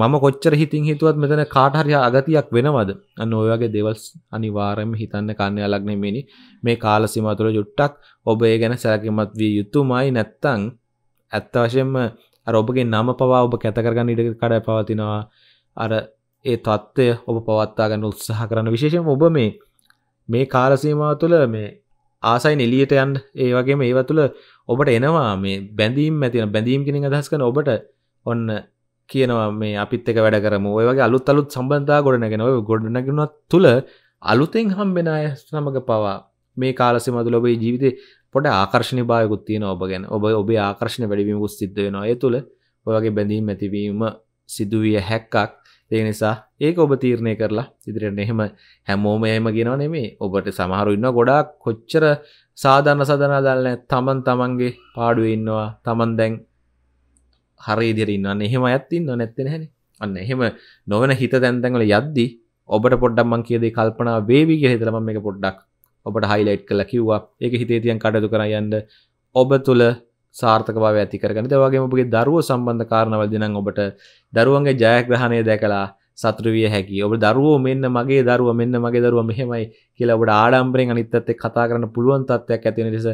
මම කොච්චර හිතින් හිතුවත් මෙතන කාට හරි අගතියක් වෙනවද? අන්න ඔය වගේ දේවල් අනිවාර්යයෙන්ම හිතන්න කන්නේ අලක් නෙමෙයි. මේ කාල සීමාව තුළ ජොට්ටක් ඔබ ඒ ගැන සැලකිලිමත් විය යුතුමයි. නැත්නම් ඇත්ත වශයෙන්ම ඔබගේ නම පවා ඔබ කැතකරගන්න ඉඩ කඩ පවතිනවා අර ඒ තත්ත්වය ඔබ පවත්තාගන්න උත්සාහ කරන විශේෂම ඔබ මේ මේ කාලසීමාව තුළ මේ ආසයින් එලියට යන් ඒ වගේ ඒව තුළ ඔබට එනවා මේ බැඳීම් ඇතින බැඳීම් කෙනින් අදහස්කන ඔබට ඔන්න කියනවා මේ අපිත් එක වැඩ කරම ඔය වගේ අලුත් අලුත් සම්බන්ධා ගොඩනගෙන ඔය ගොඩනගෙනත් තුළ අලුතෙන් හම්බෙන අය සමඟ පවා මේ කාලසිමතුල ඔබේ ජීවිතය පොට ආකර්ශණ භායකුත් තියෙන ඔබ ගැන ඔබ ඔබේ ආකර්ශණ වැඩිවීමකුත් සිද්ධ වෙනවා ඒ තුළ ඔයගේ බැඳීම් ඇතිවීම සිදුවිය හැක්කක් ඒ නිසා ඒක ඔබ තීරණය කරලා ඉදිරියට එහෙම හැමෝම එහෙම කියනවා නෙමේ ඔබට සමහරු ඉන්න ගොඩාක් කොච්චර සාධාරණ සදනා දාලා තමන් තමන්ගේ පාඩුවේ ඉන්නවා තමන් දැන් හරි ඉදිරියට ඉන්නවන්නේ එහෙම අයත් ඉන්නව නැත්තේ නැහනේ අන්න එහෙම නොවන හිත තැන් තැන් වල යද්දි ඔබට පොඩ්ඩක් මං කියන දේ කල්පනා වේවි කියලා හිතලා මම මේක පොඩ්ඩක් ඔබට හයිලයිට් කළ කිව්වා ඒක හිතේ තියන් කටයුතු කරයන්න ඔබ තුළ සාර්ථකව ඇති කරගන වගේ ඔබගේ දරුව සම්බන්ධ කාරණවල දෙනම් ඔබට දරුවන්ගේ ජයග්‍රහණය දැකලා සතුරුවිය හැකි ඔබ දරුවෝ මෙන්න මගේ දරුව මෙන්න මගේ දරුව මෙහෙමයි කියලා ඔබට ආඩම්බරෙන් අනිත්තත්තේ කතා කරන්න පුළුවන් තත්ත්වයක් ඇතින ලෙස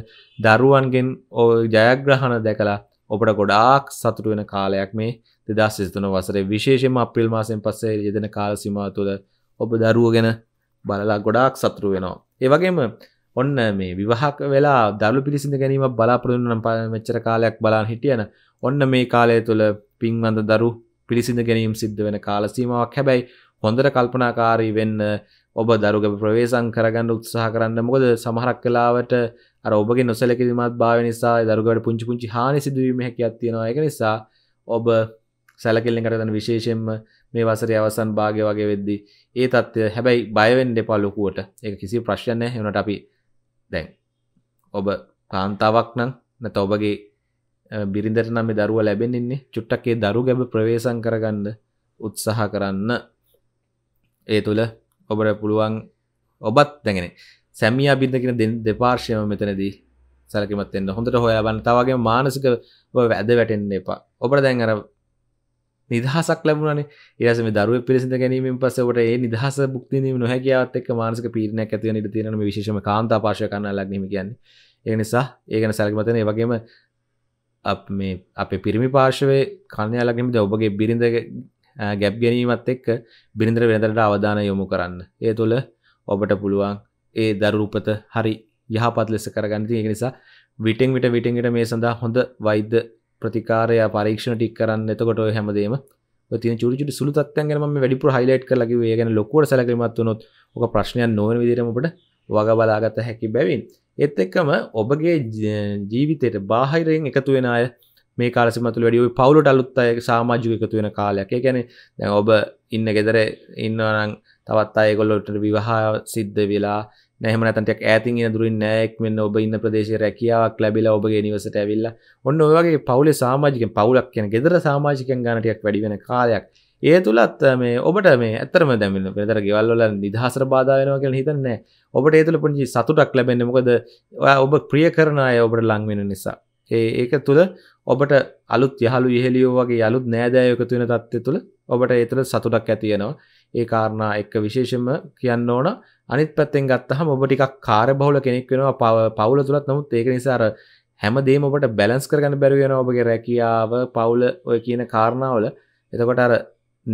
දරුවන්ගෙන් ඕ ජයග්‍රහණ දැකලා ඔබට ගොඩාක් සතුරු වෙන කාලයක් මේ දෙදස් සිතුන වසරේ විශේෂම අප්‍රිල් මාසෙන් පස්සේ යෙදෙන කාල සිමාව තුළ ඔබ දරුව ගැන බලලා ගොඩාක් සතුරු වෙනවා. ඒවගේම ඔන්න මේ විවාහක වෙලා දරු පිළිසිඳ ගැනීම බලාපොරොන්නම් මෙච්චර කාලයක් බලාන් හිටියන ඔන්න මේ කාලය තුළ පින්වඳ දරු පිළිසිඳ ගැනීම් සිද්ධ වෙන කාල සීමාවක් හැබැයි හොඳට කල්පනාකාරී වෙන්න ඔබ දරුග ප්‍රවේශම් කරගන්න උත්සාහ කරන්න මොකද සමහරක් වෙලාවට අර ඔබගේ නොසැලකිලිමත් භාවය නිසා දරුගවට පුංචි පුංචි හානි සිදුවීම හැකියක් තියෙනවා ඒක නිසා ඔබ සැලකිල්ලෙන් කරගන්න විශේෂයෙන්ම මේ වසර අවසන් භාග වගේ වෙද්දි ඒ තත්ත්ය හැබැයි බයවෙන් දෙපා ලොකුවට ඒ කිසි ප්‍රශ්නය හෙනට අපි දැන් ඔබ කාන්තාවක් නම් නැත ඔබගේ බිරිඳට නම් දරුව ලැබෙනන්නේ චුට්ටක්කේ දරු ගැබ ප්‍රවේශන් කරගන්න උත්සාහ කරන්න ඒ තුළ ඔබට පුළුවන් ඔබත් දැගෙන සැමිය අබිදකින දෙ දෙපාර්ශයම මෙතනදී සැලකිමත් එන්න හොඳට හොයා බන්න තවගේ මානසික වැද වැටෙන්න්න එපා ඔබට දැන් අර නිදහසක් ලැබුණන ඒස දරුව පිරිසිද ගැනීම පසවට ඒ නිදහස බුක්තිනීම නොහැකියාවත් එක් මානසක පීරණයක් ඇතිව නිට තියෙන විශේෂම කාන්තා පාශ කරන්න ලක්නීම කියන්නේ ඒ නිසා ඒගන සැලකමතන වගේම අප මේ අපේ පිරිමි පාර්ශවය කණ්‍යයා ලක්නීමද ඔබගේ බිරිඳ ගැබ් ගැනීමත් එක්ක බිරිඳර වෙනතරට අවධාන යොමු කරන්න ඒ තුළ ඔබට පුළුවන් ඒ දරුපත හරි යහපත් ලෙස කරගන්න ඒ නිසා විටෙන් විට විටෙන්ට මේ සඳහා හොඳ වෛද්‍ය ප්‍රතිකාරය පරීක්ෂණ ටික් කරන්න එතකොට හැමදේම ති චුට සුළු තත්යන්ගම වැඩිපුර හයිලයිට් කරලගේ වේගෙන ලොකුවට සැලකිමත් වනොත් ඕක ප්‍රශ්නයන් නොවන විදිරමට වග බලාගත හැකි බැවින් එත් එක්කම ඔබගේ ජීවිතයට බාහිරයෙන් එකතු වෙන අය මේ කාලසිමතු වැඩිය පවුලට අලුත් අය සාමාජික එකතු වෙන කාලයක් ගැන ඔබ ඉන්න ගෙදර ඉන්නවනං තවත් අයගොල්ලොට විවාහා සිද්ධ වෙලා නැහම නැතන්ටක් ඇතින් එන දුරින් නෑක් මෙන්න ඔබ ඉන්න ප්‍රදේශයේ රැකියාවක් ලැබිලා ඔබගේ නිවසට ඇවිල්ලා ඔන්න ඔය වගේ පවුලේ සමාජිකයන් පවුලක් කියන gedara සමාජිකයන් ගන්න ටිකක් වැඩි වෙන කාලයක් ඒ තුලත් මේ ඔබට මේ ඇත්තරම දැන් වෙන පෙරතර ගෙවල් වල නිදහසට බාධා වෙනවා කියලා හිතන්නේ නැහැ. ඔබට ඒ තුල පුංචි සතුටක් ලැබෙන්නේ මොකද ඔයා ඔබ ප්‍රිය කරන අය ඔබට ලං වෙන නිසා. ඒ ඒක තුල ඔබට අලුත් යහළු ඉහෙලියෝ වගේ අලුත් නෑදෑයෝ එකතු වෙන තත්ත්වය තුල ඔබට ඒ තුල සතුටක් ඇති වෙනවා. ඒ කාරණා එක්ක විශේෂම කියන්න ඕන අනිත් පැත්තෙන් ගත්තහම ඔබ ටිකක් කාර්යබහුල කෙනෙක් වෙනවා පවුල තුලත් නමුත් ඒක නිසා අර හැමදේම ඔබට බැලන්ස් කරගන්න බැරි වෙනවා ඔබගේ රැකියාව පවුල ඔය කියන කාරණාවල එතකොට අර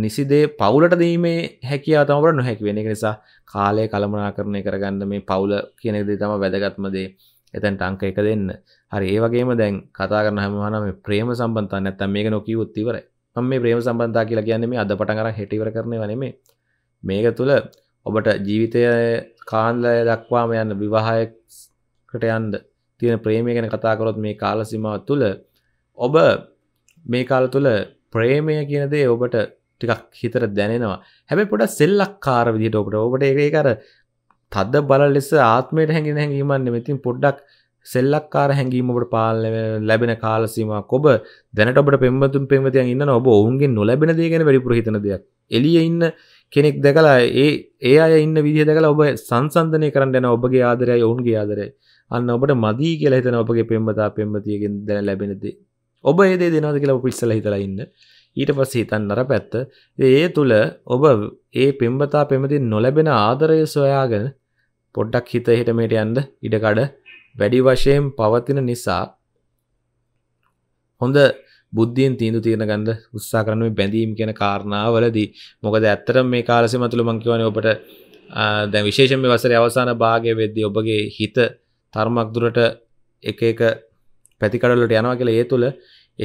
නිසිදේ පවුලට දීමේ හැකියාව තමට නොහැකි වෙන නිසා කාලය කළමනාකරණය කරගන්න මේ පවුල කියනෙදී තම වැදගත්මදේ එතැන් ටංක එක දෙන්න හරි ඒවගේම දැන් කතා කරන හැමහනම ප්‍රේම සම්බන්තන්න ඇත්තම් මේක නොකී උත්තිවරයි මම මේ ප්‍රේම සම්බන්ධතා කියලා කියන්නේ මේ අද පටන් අරන් හෙට ඉවර කරනවා නෙමෙයි. මේක තුල ඔබට ජීවිතය කාන්ලය දක්වාම යන විවාහයකට යන්න තියෙන ප්‍රේමය ගැන කතා කරොත් මේ කාල සීමාව තුල ඔබ මේ කාල තුල ප්‍රේමය කියන දේ ඔබට ටිකක් හිතට දැනෙනවා. හැබැයි පොඩක් සෙල්ලක්කාර විදිහට ඔබට ඔබට ඒක අර තද බල ලෙස ආත්මයට හැඟෙන හැඟීමක් නෙමෙයි. ඉතින් පොඩ්ඩක් සෙල්ලක්කාර හැඟීම ඔබට පාලනය ලැබෙන කාලසීමාවක් ඔබ දැනට ඔබට පෙම්බතුන් පෙම්වතියන් ඉන්න ඔබ ඔවුන්ගේ නොලැබෙන දේ ගැන වැඩිපුර හිතන දෙයක් එළිය ඉන්න කෙනෙක් දැකලා ඒ ඒ අය ඉන්න විදිහ දැකලා ඔබ සංසන්දනය කරන්න යන ඔබගේ ආදරයයි ඔවුන්ගේ ආදරයයි අන්න ඔබට මදි කියලා හිතන ඔබගේ පෙම්වතා පෙම්වතියගෙන් දැන ලැබෙන දේ ඔබ ඒ දේ දෙනවද කියලා ඔබ ඉස්සලා හිතලා ඉන්න ඊට පස්සේ හිතන්න අර පැත්ත ඒ තුල ඔබ ඒ පෙම්වතා පෙම්වතිය නොලැබෙන ආදරය සොයාගෙන පොඩ්ඩක් හිත එහෙට මෙහෙට යන්න ඉඩකඩ වැඩි වශයෙන් පවතින නිසා හොඳ බුද්ධියෙන් තීන්දු තීරණ ගන්න උත්සාහ කරන මේ බැඳීම් කියන කාරණාවලදී මොකද ඇත්තටම මේ කාලසීම තුළ මම කියවනේ ඔබට දැන් විශේෂයෙන් මේ වසරේ අවසාන භාගයේ වෙද්දී ඔබගේ හිත තර්මක් දුරට එක එක පැතිකඩවලට යනවා කියලා ඒ තුළ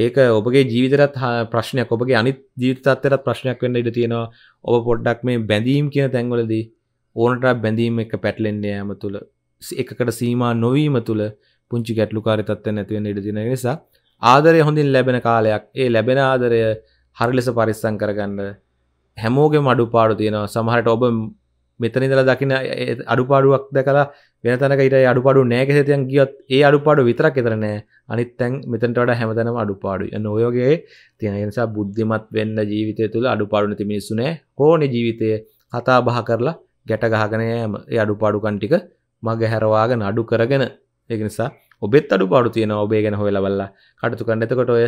ඒක ඔබගේ ජීවිතයටත් ප්‍රශ්නයක් ඔබගේ අනිත් ජීවිත තත්ත්වයටත් ප්‍රශ්නයක් වෙන්න ඉඩ තියෙනවා ඔබ පොඩ්ඩක් මේ බැඳීම් කියන තැන්වලදී ඕනට බැඳීම් එක පැටලෙන්න යාම තුළ එකකට සීම නොවීම තුළ පුංචි ගැටලු කාරිතත්ව නැතිවෙන ඉඩදින නිසා ආදරය හොඳින් ලැබෙන කාලයක් ඒ ලැබෙන ආදරය හරි ලෙස පරිස්සං කරගන්න හැමෝගේ මඩු පාඩු තියෙනවා සමහට ඔබ මෙතනිදල දකින අඩුපාඩුවක් දැකලා වෙනතනක ඉට අඩුපාඩු නෑකෙතයන් ගියත් ඒ අඩුපාඩු විතරක් එතරනෑ අනිත් තැන් මෙතැන්ටට හැමතනම අඩුපාඩු නොයෝගේ තියෙන නිසා බුද්ධිමත් වෙන්න ජීවිතය තුළ අඩුපාඩු නැති මිනිස්සුනේ ඕන ජීවිතය කතා බහ කරලා ගැට ගහගනයම අඩුපාඩු කන්ටික මග හැරවාගෙන අඩු කරගෙන ඒක නිසා ඔබෙත් අඩු පාඩු තියෙන ඔබේ ගැන හොය ලබල්ලා කටතු කරන්න එතකොට ඔය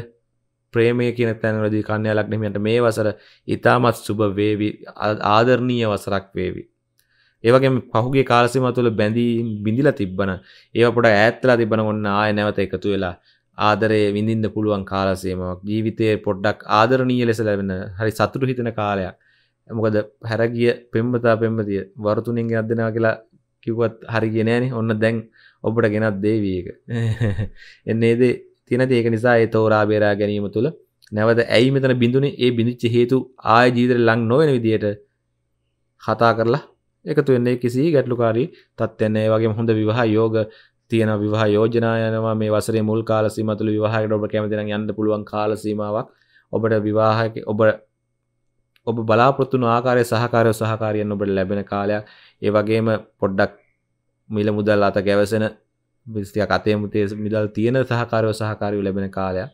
ප්‍රේමය කියන තැනවලදී කන්‍යා ලග්නමයන්ට මේ වසර ඉතාමත් සුබ වේවි ආදරණීය වසරක් වේවි. ඒවගේ පහුගේ කාලසිම තුළ බැඳී බිඳිලා තිබ්බන ඒව පොඩ ඈත්ලා තිබන ඔන්න ආය නැවත එකතු වෙලා ආදරයේ විඳින්න පුළුවන් කාලසීමාවක් ජීවිතයේ පොඩ්ඩක් ආදරණීය ලෙස ලැබෙන හරි සතුටු හිතෙන කාලයක්. මොකද හැරගිය පෙම්බතා පෙම්බතිය වරතුණින් ගෙනත් දෙනවා කියලා කිව්වත් හරි ගෙනෑනේ ඔන්න දැන් ඔබට ගෙනත් දේවියක එන්නේද තියෙන ඒක නිසා ඒ තෝරා බේරා ගැනීම තුළ නැවත ඇයි මෙතන බිඳුනේ ඒ බිඳිච්ච හේතු ආය ජීවිතේ ලඟ නොවන විදියට කතා කරලා එකතු වෙන්නේ කිසි ගැටලුකාරී තත්ත්වයන් ඒ වගේම හොඳ විවාහ යෝග තියෙන විවාහ යෝජනා යනවා මේ වසරේ මුල් කාල සීමාව තුළ විවාහයකට ඔබ කැමති නම් යන්න පුළුවන් කාල සීමාවක් ඔබට විවාහයක ඔබ ඔබ බලාපොරොත්තු වන ආකාරයේ සහකාරය සහකාරියන් ඔබට ලැබෙන කාලයක් ඒ වගේම පොඩ්ඩක් මිල මුදල් අත ගැවසෙන විස්තියක් අතේ මුතේ මිදල් තියෙන සහකාරව සහකාරයු ලැබෙන කාලයක්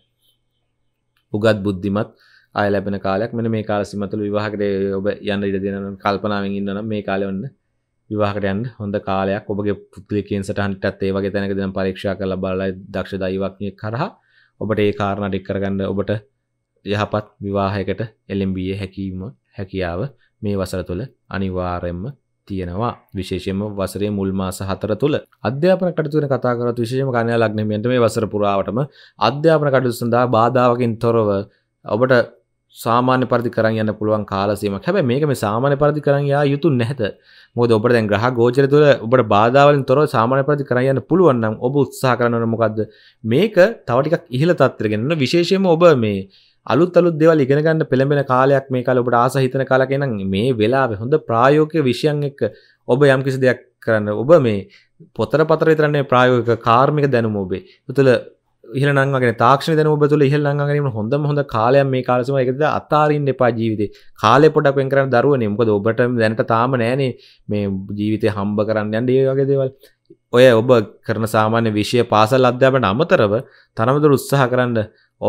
උගත් බුද්ධිමත් අය ලැබෙන කාලයක් මෙන මේ කාල සිමතුළ විවාහකරේ ඔබ යන්න ඉඩ දෙනන කල්පනාවෙන් ඉන්නන මේ කාලයවන්න විවාහකට යන්න හොඳ කාලයක් ඔබගේ පුද්ලිකෙන් සටහන්ටත් ඒ වගේ තැනක දෙන පරීක්ෂා කළ බලයි දක්ෂ දයිවක්ය කරහ ඔබට ඒ කාරණට එක්කරගන්න ඔබට යහපත් විවාහයකට එලෙම්බිය හැකීම හැකියාව මේ වසර තුළ අනිවාරෙන්ම තියෙනවා විශේෂම වසරේ මුල්මාස හතර තුළ අධ්‍යාපන කටතුන කතාකරත් විශේෂම ගණය ලක්නමට මේ වසර පුරාවටම අධ්‍යාපන කටයුතු සඳහා බාධාවකින් තොරව ඔබට සාමාන්‍ය පරිදි කරන් යන්න පුළුවන් කාලසීමක් හැබැයි මේක මේ සාමාන්‍ය පරිදි කරන් යා යුතු නැත. මොකද ඔබට දැන් ග්‍රහ ගෝචර තුළ ඔබට බාධා වලින් තොරව සාමාන්‍ය පරිදි කරන් යන්න පුළුවන් නම් ඔබ උත්සාහ කරන මොකද්ද? මේක තව ටිකක් ඉහළ තත්ත්වයකට ගෙනන විශේෂයෙන්ම ඔබ මේ අලුත් අලුත් දේවල් ඉගෙන ගන්න පෙළඹෙන කාලයක් මේ කාලේ ඔබට ආස හිතන කාලක නම් මේ වෙලාවේ හොඳ ප්‍රායෝගික විෂයන් එක්ක ඔබ යම්කිසි දෙයක් කරන්න ඔබ මේ පොතර පතර විතරන්නේ ප්‍රායෝගික කාර්මික දැනුම ඔබේ තුළ ඉහළ නංගගෙන තාක්ෂණ දැනුම ඔබ තුළ ඉහළ නංගගෙන හොඳම හොඳ කාලයක් මේ කාලේ සමය ඒකද අතාරින්න එපා ජීවිතේ කාලේ පොඩක් වෙන් කරන්න දරුවනේ මොකද ඔබට දැනට තාම නැහනේ මේ ජීවිතේ හම්බ කරන්න යන්න ඒ වගේ දේවල් ඔය ඔබ කරන සාමාන්‍ය විෂය පාසල් අධ්‍යාපනයට අමතරව තරමදුර උත්සාහ කරන්න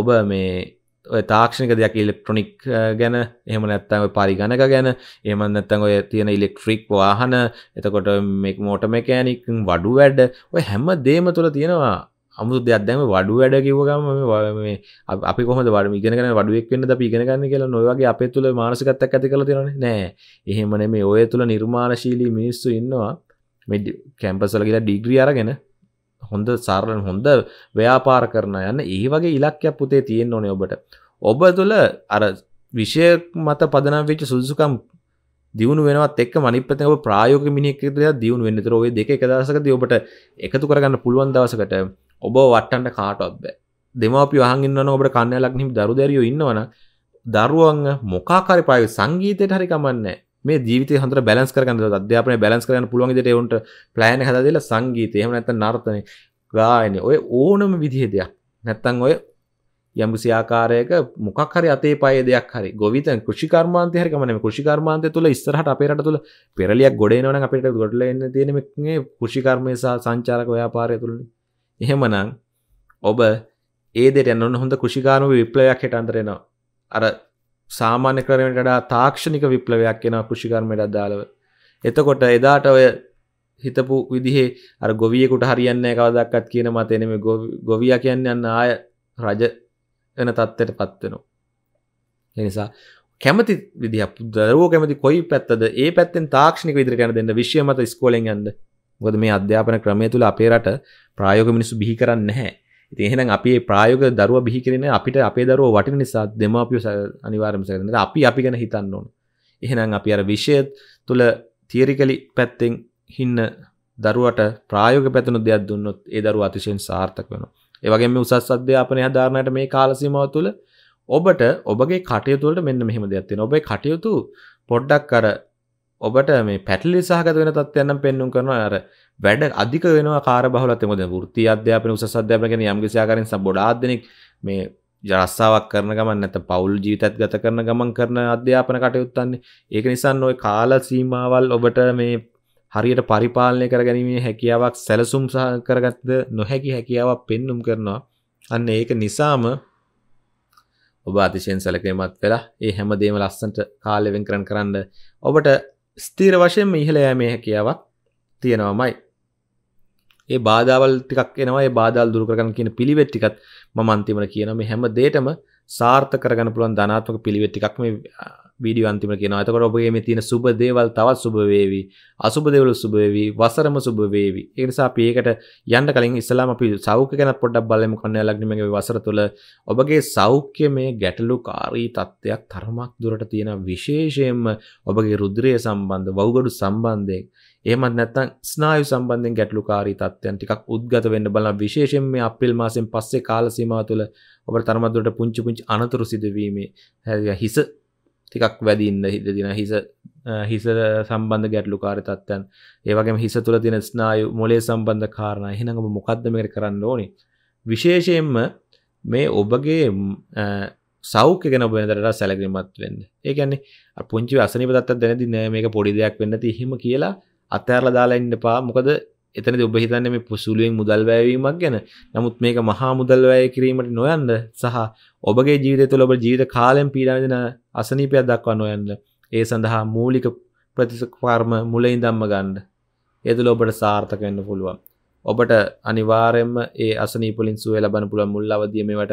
ඔබ මේ තාක්ෂණක දෙයක් ඉලෙක්ට්‍රොනික් ගැන එහම නැත්තන් පරිගණක ගැන එම නැත්තන් ඔය තියෙන ඉලෙක්ට්‍රික් වාහන එතකොට මෙක් මෝට මැකෑනික් වඩු වැඩ ඔය හැම දේම තුළ තියෙනවා අමුතු දෙයක් දැම වඩු වැඩ කිවගම මේ අපි කොම වඩ ඉගෙනගෙන වඩුවෙක් වන්න අප ඉගෙනගන්න කියලා නොවගේ අප තුළ මානසිකත්තක් ඇති කළ තිරන නෑ එහෙමන මේ ඔය තුළ නිර්මාණශීලී මිනිස්සු ඉන්නවා මෙ කැම්පසල කියලා ඩිග්‍රිය අරගෙන හොඳ සරලන් හොඳ ව්‍යාපාර කරන යන්න ඒ වගේ ඉලක්කයක් පුතේ තියෙන්න ඕනේ ඔබට ඔබ තුළ අර විෂය මත පදනම් වෙච්ච සුදුසුකම් දියුණු වෙනවත් එක්ක මනිපතන ඔබ ප්‍රායෝගික මිනිහෙක් විදියට දියුණු වෙන්න. ඒතර ඔය දෙක එක දවසකදී ඔබට එකතු කරගන්න පුළුවන් දවසකට ඔබ වටන්න කාටවත් බෑ. දෙමාපියෝ අහන් ඉන්නවනම් ඔබට කන්නයලක් නිහිම් දරු දැරියෝ ඉන්නවනම් දරුවන්ව මොකාකාරී ප්‍රායෝගික සංගීතයට හරි කමන්නේ මේ ජීවිත හොඳට බැලන්ස් කරගන්න අධ්‍යාපනය බැලන්ස් කරන්න පුළුවන් විදිහට ඒවුන්ට ප්ලෑන් හදලා දීලා සංගීතය එහෙම නැත්නම් නර්තනය ගායනය ඔය ඕනම විදිහේ දෙයක් නැත්නම් ඔය යම් කිසි ආකාරයක මොකක් හරි අතේ පයේ දෙයක් හරි ගොවිත කෘෂිකර්මාන්තය හරි කමන්නේ කෘෂිකර්මාන්තය තුල ඉස්සරහට අපේ රට තුල පෙරලියක් ගොඩ එනවා නම් අපිට ගොඩලා එන්න තියෙන මේ කෘෂිකර්මය සහ සංචාරක ව්‍යාපාරය තුලනේ එහෙමනම් ඔබ ඒ දෙයට යන්න හොඳ කෘෂිකාර්ම විප්ලවයක් හෙට අන්තර එනවා අර සාමාන්‍ය කරමට ඩා තාක්ෂණික විප්ලවයක් එෙන කෘෂිකර්මයට අදාළව එතකොට එදාට ඔය හිතපු විදිහේ අර ගොවියෙකුට හරියන්න කවදක්කත් කියන මත එනෙම ගොවිය කියන්න යන්න ආය රජ එන තත්ත්වයට පත්වෙනවා එනිසා කැමති විදි දරෝ කැමති කොයි පැත්තද ඒ පැත්තෙන් තාක්ෂණික විදිර කැන දෙන්න විශ්‍යමත ස්කෝලෙන් ගන්න ගොද මේ අධ්‍යාපන ක්‍රමය තුළ අපේ රට ප්‍රායෝග මිනිසු බිහි කරන්න නැහැ ඉතින් එහෙනම් අපි ප්‍රායෝගික දරුවා බිහි කරගෙන අපිට අපේ දරුවෝ වටින නිසා දෙමාපියෝ අනිවාර්යයෙන්ම සැලකෙනවා. අපි අපි ගැන හිතන්න ඕන. එහෙනම් අපි අර විෂය තුල තියරිකලි පැත්තෙන් හින්න දරුවට ප්‍රායෝගික පැතුණු දෙයක් දුන්නොත් ඒ දරුවා අතිශයින් සාර්ථක වෙනවා. ඒ වගේම මේ උසස් අධ්‍යාපනය ආධාරණයට මේ කාල සීමාව තුළ ඔබට ඔබගේ කටයුතු වලට මෙන්න මෙහෙම දෙයක් තියෙනවා. ඔබේ කටයුතු පොඩ්ඩක් අර ඔබට මේ පැටලි සහගත වෙන තත්ත්වයන් නම් පෙන්වන්න කරනවා අර වැඩ අධික වෙනවා කාර බහලත් මොද ෘති අධ්‍යාපන උස අධ්‍යාපන ගැන යම්ගසියාකාරෙන් සබොඩාත් දෙනෙක් මේ ජරස්සාවක් කරන ගමන් නැත පවුල් ජීවිතත් ගත කරන ගමන් කරන අධ්‍යාපන කටයුත්තන්නේ ඒක නිසා ඔය කාල සීමාවල් ඔබට මේ හරියට පරිපාලනය කරගැනීමේ හැකියාවක් සැලසුම් කරගත්ද නොහැකි හැකියාවක් පෙන්නුම් කරනවා අන්න ඒක නිසාම ඔබ අතිශයෙන් සැලකීමත් වෙලා ඒ හැමදේම ලස්සන්ට කාලෙවෙන් කරන් කරන්න ඔබට ස්තීර වශයෙන් ඉහළ යෑමේ හැකියාවක් තියෙනවමයි ඒ බාධාවල් ටිකක් එනවා ඒ බාධාල් දුරු කරගන්න කියන පිළිවෙත් ටිකත් මම අන්තිමට කියනවා මේ හැම දෙයකම සාර්ථක කරගන්න පුළුවන් ධනාත්මක පිළිවෙත් ටිකක් මේ වීඩිය අන්තිම කියෙන අතකට ඔබගේ මේ තියෙන සුබ දේවල් තවත් සුභවේවී අසුබ දෙවලු සුභවී වසරම සුභවේවි ඒනිසා පියකට යන්න කලින් ඉස්ලාම අපි සෞඛ කැන පොඩක් බලම කන්න ලක්නමගේ වසර තුළ ඔබගේ සෞඛ්‍ය මේ ගැටලු කාරී තත්ත්වයක් තරමක් දුරට තියෙන විශේෂයෙන්ම ඔබගේ රුද්‍රය සම්බන්ධ වෞගඩු සම්බන්ධයෙන් ඒමත් නැත්තන් ස්නායු සම්බන්ධෙන් ගැටලු කාරී තත්වයන් ටිකක් උද්ගත වෙන්න බලන විශේෂයෙන් මේ අප්‍රේල් මාසයෙන් පස්සේ කාල සීමාව තුළ ඔබට තරමදුරට පුංචි පුංචි අනතුරු සිදුවීමේ හිස තිකක් වැදින්න හිද දින හිස හිස සම්බන්ධ ගැටලු කාරතත්වයන් ඒවගේ හිස තුළ තින ස්නායු මොලේ සම්බන්ධ කාරණ හිනඟම මොකක්දමර කරන්න ඕනි විශේෂයෙන්ම මේ ඔබගේ සෞඛ්‍ය ගැන බෙනදරට සැලග්‍රිමත් වෙන්න ඒකන්නේ පුංචි අසනි පතත් දැනති නෑ මේක පොඩි දෙයක් වෙන්න තිහෙම කියලා අතෑරල දාලා ඉන්න පා මොකද එතන ඔබ හිතන්න මේ පුසුලුවෙන් මුදල් වැෑවීමක් ගැන නමුත් මේක මහා මුදල් වැය කිරීමට නොයන්න සහ ඔබගේ ජීවිත තුළ ඔබ ජීවිත කාලෙන් පීඩාදන අසනීපයක් දක්වා නොයන්න ඒ සඳහා මූලික ප්‍රතිසකර්ම මුලයින් දම්ම ගණ්ඩ එතුළ ඔබට සාර්ථක වෙන්න පුළුවන් ඔබට අනිවාරෙන්ම ඒ අසනීපලින් සුවේ ලබන පුළුවන් මුල්ලවදියීමට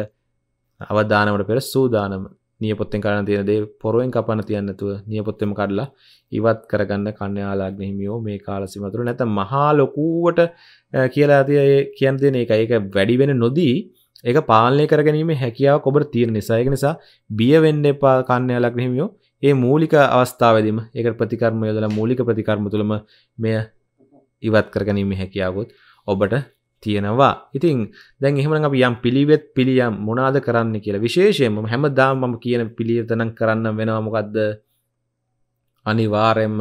අවධානමට පෙර සූදානම නියපොත්තෙන් කරන්න තියෙන දේ පොරුවෙන් කපන්න තියන්නතුව නියපොත්තෙම කඩලා ඉවත් කරගන්න කන්‍යාලාග්න හිමියෝ මේ කාලසිමතුර නැත මහා ලොකුවට කියලා ඇතිය කියන් දෙන එක ඒක වැඩි වෙන නොදී ඒක පාලනය කරගැනීම හැකියාව කොබට තියෙන නිසා ඒක නිසා බියවෙන්න එපා කන්‍යාලග්න හිමියෝ ඒ මූලික අවස්ථාවදීම ඒක ප්‍රතිකර්ම යොදලා මූලික ප්‍රතිකර්ම තුළම මෙය ඉවත් කරගැනීම හැකියාවොත් ඔබට තියෙනවා ඉතින් දැන් එහෙමනම් අපි යම් පිළිවෙත් පිළියම් මොනාද කරන්න කියලා විශේෂයෙන්ම හැමදාම මම කියන පිළිවෙතනම් කරන්න වෙනවා මොකද්ද අනිවාර්යයෙන්ම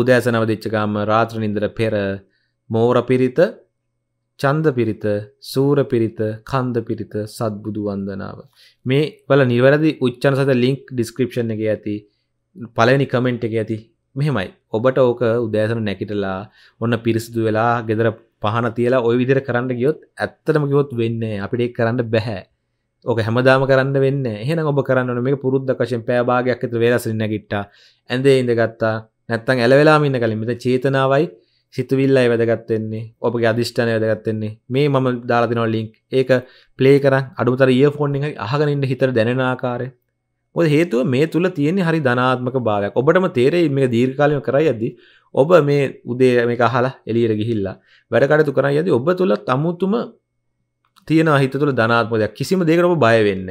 උදෑසන අවදිච්ච ගාම රාත්‍රී නින්දර පෙර මෝර පිරිත චන්ද පිරිත සූර පිරිත කන්ද පිරිත සත්බුදු වන්දනාව මේ වල නිවැරදි උච්චන සත ලින්ක් ඩිස්ක්‍රිප්ෂන් එක ඇති පලනි කමෙන්ට් එක ඇති මෙහෙමයි ඔබට ඕක උදෑසන නැකිටලා ඔන්න පිරිසිදු වෙලා ගෙදර පහන තියලා ඔය විදිර කරන්න ගියොත් ඇත්තටම ගියොත් වෙන්නේ අපිට ඒක කරන්න බැහැ ඕක හැමදාම කරන්න වෙන්න එහෙනම් ඔබ කරන්න මේ පුරුද්දකශයෙන් පෑ භාගයක් ඇතුළත වෙනස් වෙන්න ගිට්ටා ඇඳේ ඉඳගත්තා නැත්තම් ඇලවෙලාම ඉන්න කලින් මෙතන චේතනාවයි සිතුවිල්ලයි වැදගත් වෙන්නේ ඔබගේ අධිෂ්ඨානය වැදගත් වෙන්නේ මේ මම දාලා දෙනවා ලින්ක් ඒක ප්ලේ කරන් අඩුමතර ඉයර්ෆෝන් එකෙන් අහගෙන ඉන්න හිතට දැනෙන ආකාරය මොකද හේතුව මේ තුල තියෙන හරි ධනාත්මක භාවයක් ඔබටම තේරෙයි මේක දීර්ඝ කාලීනව කරයි යද්දී ඔබ මේ උදේ මේ අහලා එලියට ගිහිල්ලා වැඩකටතු කරන යද ඔබ තුළ තමුතුම තියෙන හිත තුළ ධනාත්මදයක් කිසිම දෙකරම බය වෙන්න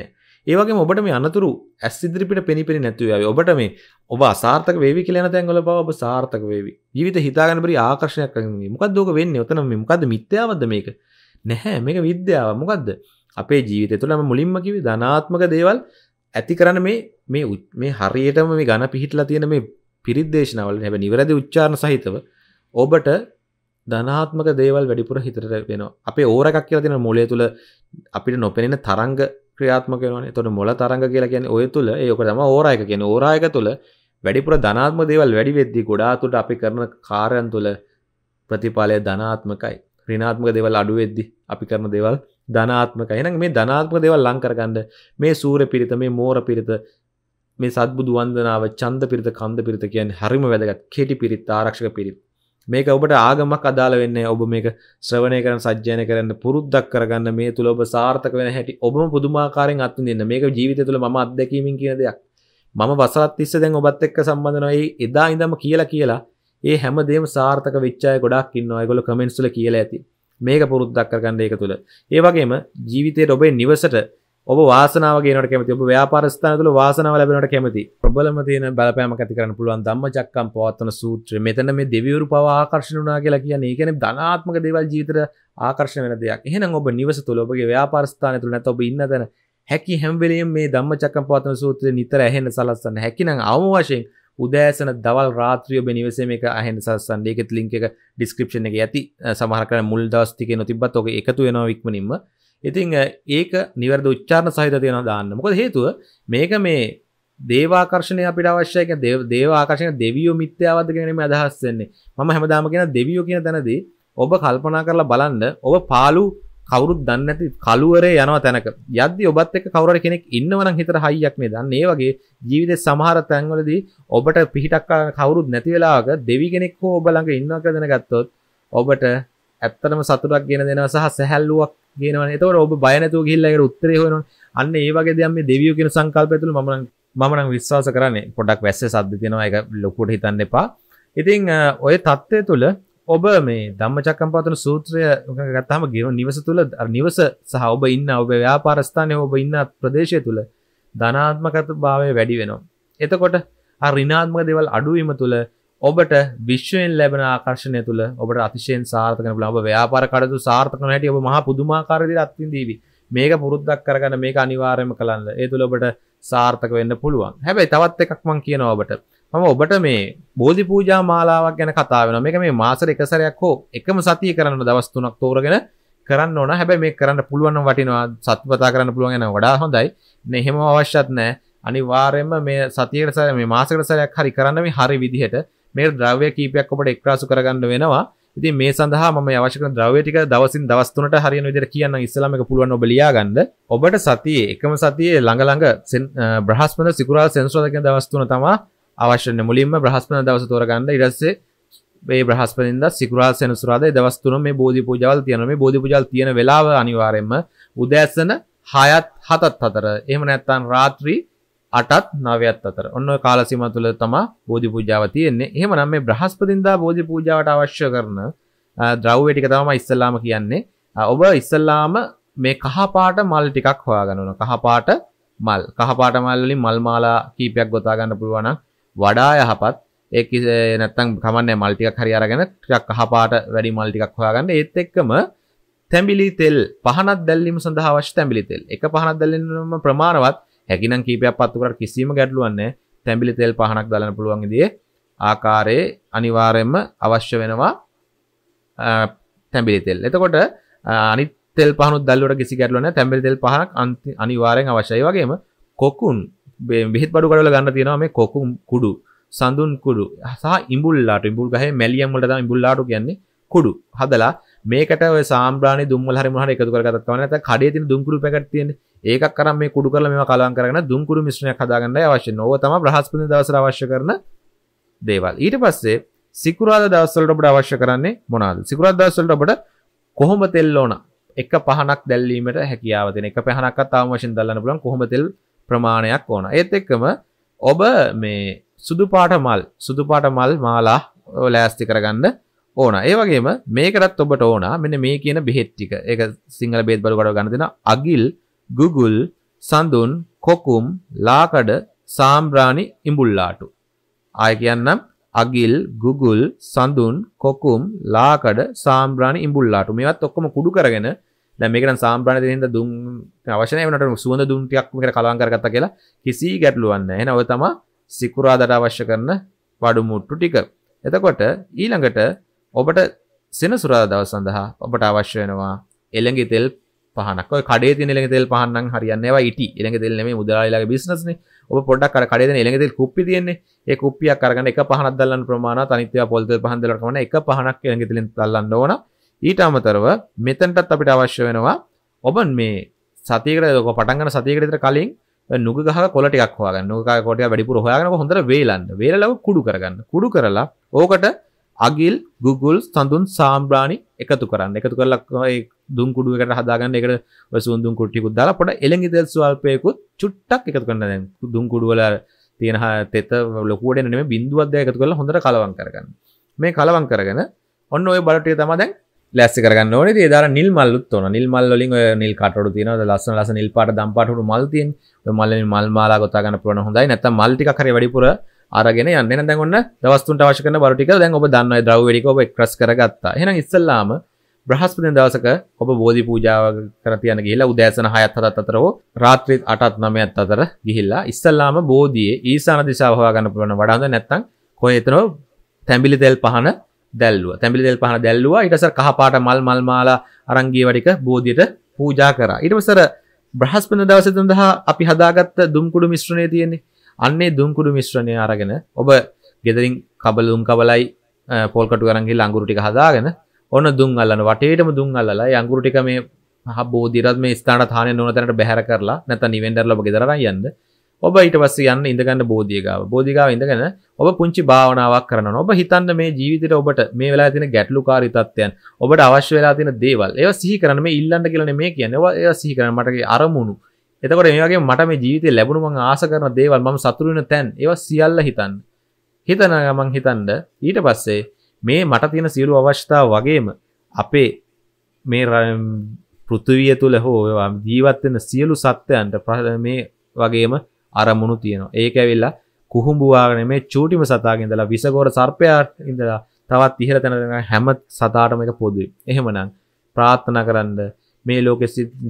ඒවගේ ඔබට මේ අනතුරු ඇස්සිදිරිපිට පෙනි පෙනි නැතුවයි ඔබට මේ ඔබ සාර්ථක වේවි කියලන තැන්ගල බව ඔබ සාර්ථක වේවි ජීවිත හිතාගනපරි ආකර්ශයක් මොකක් දෝක වෙන්න ඔතන මොකද මිත්‍යාවද මේක නැහැ මේක විද්‍යාව මොකක්ද අපේ ජීවිතය තුළම මුලින්ම කිවි ධනාත්මක දේවල් ඇති කරන මේ මේ මේ හරියටම මේ ගණ පිහිටලා තියෙන මේ පිරිද්දේශනවල හැබ නිවැරදි උච්චාරණ සහිතව ඔබට ධනාත්මක දේවල් වැඩිපුර හිතට වෙනවා අපේ ඕර එකක් කියලා තියෙන මොලේ තුල අපිට නොපෙනෙන තරංග ක්‍රියාත්මක වෙනවානේ. එතකොට මොළ තරංග කියලා කියන්නේ ඔය තුල ඒක තමයි ඕරා එක කියන්නේ. ඕරා එක තුල වැඩිපුර ධනාත්මක දේවල් වැඩි වෙද්දී ගොඩාක් අපි කරන කාර්යයන් තුල ප්‍රතිඵලය ධනාත්මකයි. ඍණාත්මක දේවල් අඩු වෙද්දී අපි කරන දේවල් ධනාත්මකයි. එහෙනම් මේ ධනාත්මක දේවල් ලං කරගන්න මේ සූර්ය පිරිත, මේ මෝර පිරිත, මේ සත්බුදු වන්දනාව චන්ද පිරිත කන්ද පිරිත කියන්නේ හරිම වැදගත් කෙටි පිරිත් ආරක්ෂක පිරිත්. මේක ඔබට ආගමක් අදාළ වෙන්නේ ඔබ මේක ශ්‍රවණය කරන සජ්ජායනය කරන්න පුරුද්දක් කරගන්න මේ තුල ඔබ සාර්ථක වෙන හැටි ඔබම පුදුමාකාරයෙන් අත්විඳින්න. මේක ජීවිතය තුළ මම අත්දැකීමෙන් කියන දෙයක්. මම වසරක් තිස්සේ දැන් ඔබත් එක්ක සම්බන්ධ වෙනවා. ඒ එදා ඉඳන්ම කියලා කියලා ඒ හැමදේම සාර්ථක වෙච්ච අය ගොඩක් ඉන්නවා. ඒගොල්ලෝ කමෙන්ට්ස් වල කියලා ඇති. මේක පුරුද්දක් කරගන්න ඒක තුල. ඒ වගේම ජීවිතයේ ඔබේ නිවසට ඔබ වාසනාවගේනට කැමති ඔබ ව්‍යාපාරස්ථානතුළ වාසනාව ලැබෙනට කැමති ප්‍රබලම තියෙන බලපෑම ඇති කරන්න පුළුවන් ධම්ම චක්කම් පවත්වන සූත්‍රය මෙතන මේ දෙවිවරු පව ආකර්ෂණ වුණා කියලා කියන්නේ ඒ කියන්නේ ධනාත්මක දේවල් ජීවිතේට ආකර්ෂණය වෙන දෙයක්. එහෙනම් ඔබ නිවස තුළ ඔබගේ ව්‍යාපාරස්ථානය තුළ නැත්නම් ඔබ ඉන්න තැන හැකි හැම වෙලෙම මේ ධම්ම චක්කම් පවත්වන සූත්‍රය නිතර ඇහෙන්න සලස්සන්න හැකිනම් අවම වශයෙන් උදෑසන දවල් රාත්‍රිය ඔබ නිවසේ මේක අහෙන් සස්සන්න ඒකෙත් ලින්ක් එක ඩිස්ක්‍රිප්ෂන් එක ඇති සමහර කරන මුල් දවස් ටිකේ නොතිබ්බත් ඔක එකතු වෙනවා ඉක්මනින්ම ඉතිං ඒක නිවැරදි උච්චාරණ සහිත තියෙනවා දාන්න. මොකද හේතුව මේක මේ දේවාකර්ශණය අපිට අවශ්‍යයි කියන්නේ දේව දේවාකර්ෂණ දෙවියෝ මිත්‍යාවද්ද කියන නෙමෙයි අදහස් වෙන්නේ. මම හැමදාම කියන දෙවියෝ කියන තැනදී ඔබ කල්පනා කරලා බලන්න ඔබ පාළු කවුරුත් දන්නේ නැති කලුවරේ යනවා තැනක. යද්දි ඔබත් එක්ක කවුරුහරි කෙනෙක් ඉන්නව නම් හිතට හයියක් මේ දන්නේ. ඒ වගේ ජීවිතේ සමහර තැන්වලදී ඔබට පිහිටක් කවුරුත් නැති වෙලාවක දෙවි කෙනෙක් හෝ ඔබ ළඟ ඉන්නවා කියලා දැනගත්තොත් ඔබට ඇත්තටම සතුටක් ගෙන දෙෙන සහ සැහැල්ලුවක් ගෙනවන තව ඔබ බයනතු ගිල්ලක උත්තර හන අන්න ඒවගේ දම දෙවිය කෙන සංකල්පතුළ ම මනක් විශ්වාස කරන්නේ පොඩක් වැස්ස සද්ධ තියෙනවා එක ලොකුට හිතන්න එපා ඉතිං ඔය තත්ත්වය තුළ ඔබ මේ දම්ම චක්කම්පාතන සූත්‍රය ගත්තාම ගෙන නිවස තුළ නිවස සහ ඔබ ඉන්න ඔබ ව්‍යාපාරස්ථානය ඔබ ඉන්න ප්‍රදේශය තුළ ධනාත්මකත භාවය වැඩි වෙනවා එතකොට රිනාත්මක දෙවල් අඩුවීම තුළ ඔබට විශ්වයෙන් ලැබෙන ආකර්ශණය තුළ ඔබට අතිශයෙන් සාර්ථකන ලබ ව්‍යාපාර කටයුතු සාර්ථකන හැටි ඔබ මහා පුදුමාකාර විදිහට අත්විඳීවි. මේක පුරුද්දක් කරගන්න මේක අනිවාර්යයෙන්ම කරන්න. ඒ තුළ ඔබට සාර්ථක වෙන්න පුළුවන්. හැබැයි තවත් එකක් මම කියනවා ඔබට. මම ඔබට මේ බෝධි පූජා මාලාවක් ගැන කතා වෙනවා. මේක මේ මාසෙට එක සැරයක් හෝ එකම සතිය කරන්න දවස් තුනක් තෝරගෙන කරන්න ඕන. හැබැයි මේක කරන්න පුළුවන් නම් වටිනවා. සත්පතා කරන්න පුළුවන් වෙනවා. වඩා හොඳයි. නේ එහෙම අවශ්‍යත් නැහැ. අනිවාර්යයෙන්ම මේ සතියේ සැර මේ මාසෙකට සැරයක් හරි කරන්න මේ හරි විදිහට මේ ද්‍රව්‍ය කීපයක් ඔබට එක්රාසු කරගන්න වෙනවා. ඉතින් මේ සඳහා මම අවශ්‍ය කරන ද්‍රව්‍ය ටික දවසින් දවස් 3ට හරියන විදිහට කියන්නම් ඉස්සලා මේක පුළුවන් ඔබ ලියාගන්න. ඔබට සතියේ එකම සතියේ ළඟ ළඟ බ්‍රහස්පති සිකුරාදා සෙනසුරාදා කියන දවස් 3 තමයි අවශ්‍ය වෙන්නේ. මුලින්ම බ්‍රහස්පති දවස තෝරගන්න. ඊට පස්සේ මේ බ්‍රහස්පතින්ද සිකුරා සෙනසුරාදා දවස් 3 මේ බෝධි පූජාවල් තියෙනවා. මේ බෝධි පූජාවල් තියෙන වෙලාව අනිවාර්යයෙන්ම උදෑසන හයත් හතත් අතර එහෙම නැත්නම් රාත්‍රී අටත් නවයත් අතර ඔන්න කාලසිම තුළ තමා බෝධි පූජාව තියෙන්නේ එහෙම නම් මේ බ්‍රහස්පතින්දා බෝධි පූජාවට අවශ්‍ය කරන ද්‍රව්‍ය ටික තමයි ඉස්සල්ලාම කියන්නේ ඔබ ඉස්සල්ලාම මේ කහපාට මල් ටිකක් හොයාගන්න ඕන කහපාට මල් කහපාට මල් වලින් මල් මාලා කීපයක් ගොතා ගන්න පුළුවන් නම් වඩා යහපත් ඒක නැත්තම් කමන්නේ මල් ටිකක් හරි අරගෙන ටිකක් කහපාට වැඩි මල් ටිකක් හොයාගන්න ඒත් එක්කම තැඹිලි තෙල් පහනක් දැල්වීම සඳහා අවශ්‍ය තැඹිලි තෙල් එක පහනක් දැල්වීම ප්‍රමාණවත් හැකිනම් කීපයක් පත්තු කරලා කිසිම ගැටලුවක් නැහැ. තැඹිලි තෙල් පහනක් දාලන්න පුළුවන් ඉදියේ ආකාරයේ අනිවාර්යයෙන්ම අවශ්‍ය වෙනවා තැඹිලි තෙල්. එතකොට අනිත් තෙල් පහනුත් දැල්ලුවට කිසි ගැටලුවක් නැහැ. තැඹිලි තෙල් පහනක් අනිවාර්යෙන් අවශ්‍යයි. වගේම කොකුන් බෙහෙත් බඩු කඩවල ගන්න තියෙනවා මේ කොකුන් කුඩු, සඳුන් කුඩු සහ ඉඹුල්ලාට ඉඹුල් ගහේ මැලියම් වලට තමයි ඉඹුල්ලාට කියන්නේ කුඩු. හදලා මේකට ඔය සාම්බ්‍රාණ දුම්වල හරි මොහරි එකතු කරගත්තත් කමක් නැහැ. කඩේ තියෙන දුම්කුරු පැකට් තියෙන්නේ. ඒකක් අරන් මේ කුඩු කරලා මේවා කලවම් කරගෙන දුම්කුරු මිශ්‍රණයක් හදාගන්නයි අවශ්‍ය. ඕව තමයි බ්‍රහස්පති දවසට අවශ්‍ය කරන දේවල්. ඊට පස්සේ සිකුරාදා දවස්වලට ඔබට අවශ්‍ය කරන්නේ මොනවාද? සිකුරාදා දවස්වලට ඔබට කොහොම තෙල් ඕන? එක පහනක් දැල්වීමට හැකියාව තියෙන. එක පහනක්වත් තාම වශයෙන් දැල්ලන්න පුළුවන් කොහොම තෙල් ප්‍රමාණයක් ඕන. ඒත් එක්කම ඔබ මේ සුදු පාට මල් සුදු පාට මල් මාලා ලෑස්ති කරගන්න ඕන ඒවගේම මේකටත් ඔබට ඕන මෙන මේ කියන බෙහෙත්ටික එක සිංහල බේත් බලකට ගන්න දෙෙන අගිල් ගුගුල් සඳුන් කොකුම් ලාකඩ සාම්බ්‍රාණි ඉඹුල්ලාටු ආය කියන්නම් අගිල් ගුගුල් සඳුන් කොකුම් ලාකඩ සාම්බ්‍රාණ ඉඹුල්ලාට මේවත් ඔක්කොම කුඩු කරගෙන මේකන සාම්ප්‍රණ දෙහිද දුම් අවශනය වනට සුවඳ දුන්ටයක් මට කලාන් කරගත කියලා කිසි ගැටලුවන්න එ නව තම සිකුරාදට අවශ්‍ය කරන වඩු මුට්ටු ටික එතකොට ඊළඟට ඔබට සෙනසුරා දවස් සඳහා ඔබට අවශ්‍ය වෙනවා එළඟි තෙල් පහනක් ඔය කඩේ තියෙන එළඟි තෙල් පහන් නම් හරියන්නේ ඒවා ඉටි එළඟි තෙල් නෙමෙයි මුදලාලිලාගේ බිස්නස් නේ ඔබ පොඩ්ඩක් අර කඩේ තියෙන එළඟි තෙල් කුප්පි තියෙන්නේ ඒ කුප්පියක් අරගෙන එක පහනක් දැල්ලන ප්‍රමාණවත් අනිත් ඒවා පොල් තෙල් පහන් දැල්ලන ප්‍රමාණය එක පහනක් එළඟි තෙලෙන් දැල්ලන්න ඕන ඊට අමතරව මෙතනටත් අපිට අවශ්‍ය වෙනවා ඔබ මේ සතියකට ඔබ පටන් ගන්න සතියකට විතර කලින් නුග ගහ කොල ටිකක් හොයාගන්න නුග ගහ කොටිය වැඩිපුර හොයාගෙන හොඳට වේලන්න වේලලා කුඩු කරගන්න කුඩු කරලා ඕකට අගිල් ගුගුල් සඳුන් සාම්බ්‍රාණි එකතු කරන්න එකතු කරලා දුම්කුඩුවකට හදාගන්න එකට සුන්දුම් කුට්ටිකුත් දාලා පොඩ එළඟි තෙල් ස්වල්පයකුත් චුට්ටක් එකතු කරන්න දැන් දුම්කුඩුවල තියෙන තෙත ලොකුවට නෙමෙයි බිඳුවක් දෙක එකතු කරලා හොඳට කලවම් කරගන්න මේ කලවම් කරගෙන ඔන්න ඔය බඩ ටික තමයි දැන් ලෑස්ති කරගන්න ඕනේ ඉතින් දාර නිල් මල්ලුත් ඕන නිල් මල් වලින් ඔය නිල් කටවඩු තියෙනවා ලස්සන ලස්සන නිල් පාට දම් පාට උඩු මල් තියෙන ඔය මල් වලින් මල් මාලා ගොතා ගන්න පුළුවන් හොඳයි නැත්නම් මල් ටිකක් හරි වැඩිපුර අරගෙන යන්න දැන් ඔන්න දවස් තුනට අවශ්‍ය කරන බර ටික දැන් ඔබ දන්නවා ද්‍රව්‍ය ටික ඔබ ක්‍රස් කරගත්තා. එහෙනම් ඉස්සල්ලාම බ්‍රහස්පතින්දා දවසක ඔබ බෝධි පූජාව කර තියන්න ගිහිල්ලා උදෑසන 6ත් 7ත් අතර හෝ රාත්‍රී 8ත් 9ත් අතර ගිහිල්ලා ඉස්සල්ලාම බෝධියේ ඊසාන දිශාව හොයා ගන්න පුළුවන් වඩා හොඳ නැත්නම් කොහෙතනෝ තැඹිලි තෙල් පහන දැල්ලුවා. තැඹිලි තෙල් පහන දැල්ලුවා. ඊට පස්සේ කහපාට මල් මල් මාලා අරන් ගිය වටික බෝධියට පූජා කරා. ඊට පස්සේ බ්‍රහස්පතින්දා දවසේ සඳහා අපි හදාගත්ත දුම් කුඩු මිශ්‍රණය තියෙන්නේ අන්නේ දුම්කුඩු මිශ්‍රණය අරගෙන ඔබ ගෙදරින් කබලුම් කබලයි පොල්කටු කරන්ගේ ලංගුරුටික හදාගෙන ඔන්න දුම් අල්ලන වටේටම දුම් අල්ලලා යංගුරුටික මේ බෝධිරත් මේ ස්ථාන තානය නොනතැනට බැහැර කරලා නැත නිවෙන්ඩර්ලබ ගෙදර යන්න ඔබ ඊට පස්ස යන්න ඉඳගන්න බෝධියගාව බෝධිගාව ඉඳගෙන ඔබ පුංචි භාවනාවක් කරන ඔබ හිතන්න මේ ජීවිතයට ඔබට මේ වෙලා තින ගැටලු කාරිතත්වයන් ඔබට අවශ්‍ය වෙලා තින දේවල් ඒ සිහි කරන මේ ඉල්ලන්න කියලන මේ කියනවා ඒ සිහි කරන මටගේ අරමුණු එතකොට මේගේ මට මේ ජීවිතය ලැබුණු මං ආස කරන දේවල් මම සතුරු වෙන තැන් ඒවා සියල්ල හිතන්න. හිතන ගමන් හිතනද ඊට පස්සේ මේ මට තියෙන සියලු අවශ්‍යතා වගේම අපේ මේ පෘථිවිය තුල හෝ ඒවා ජීවත් වෙන සියලු සත්ත්වයන්ට මේ වගේම අරමුණු තියෙනවා. ඒක ඇවිල්ලා කුහුඹුවාගෙන මේ චූටිම සතාගේ ඉඳලා විසගෝර සර්පයාට ඉඳලා තවත් ඉහළ තැන හැම සතාටම එක පොදුයි. එහෙමනම් ප්‍රාර්ථනා කරන්න මේ ලෝක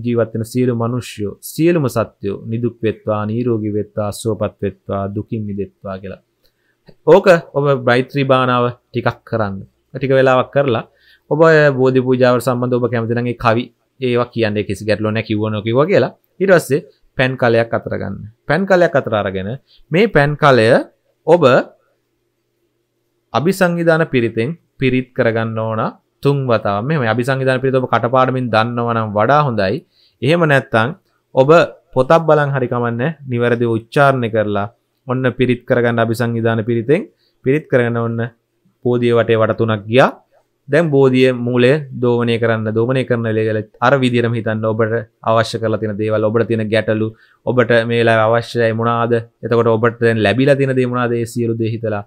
ජීවත්වන සියලු මනුෂ්‍යෝ සියලුම සත්‍යයෝ නිදුක් වෙත්වා නීරෝගී වෙත්වා සුවපත් වෙත්වා දුකින් මිදෙත්වා කියලා. ඕක ඔබ බ්‍රයිත්‍රී භානාව ටිකක් කරන්න. ටික වෙලාවක් කරලා ඔබ බෝධි පූජාව සම්බන්ධ ඔබ කැමති නම් ඒ කවි ඒවා කියන්නේ කිසි ගැටලුවක් නැහැ කිව්වනෝ කිව්වා කියලා. ඊට පස්සේ පැන් කලයක් අතර ගන්න. පැන් කලයක් අතර අරගෙන මේ පැන් කලය ඔබ අභිසංවිධාන පිරිතෙන් පිරිත් කරගන්න ඕනා තුන් වතාව මෙම අභි සංවිධාන පිළිබඳව කටපාඩමින් දන්නවනම් වඩා හොඳයි. එහෙම නැත්නම් ඔබ පොතක් බලන් හරි කමන්නේ නිවැරදිව උච්චාරණය කරලා ඔන්න පිරිත් කරගන්න අභි සංවිධාන පිරිතෙන් පිරිත් කරගෙන ඔන්න බෝධිය වටේ වට තුනක් ගියා. දැන් බෝධිය මූලය දෝමනය කරන්න දෝමනය කරන ලේල අර විදිරම හිතන්න ඔබට අවශ්‍ය කරලා තියෙන දේවල් ඔබට තියෙන ගැටලු ඔබට මේලා අවශ්‍යයි මොනවාද එතකොට ඔබට දැන් ලැබිලා තියෙන දේ මොනවාද ඒ සියලු දේ හිතලා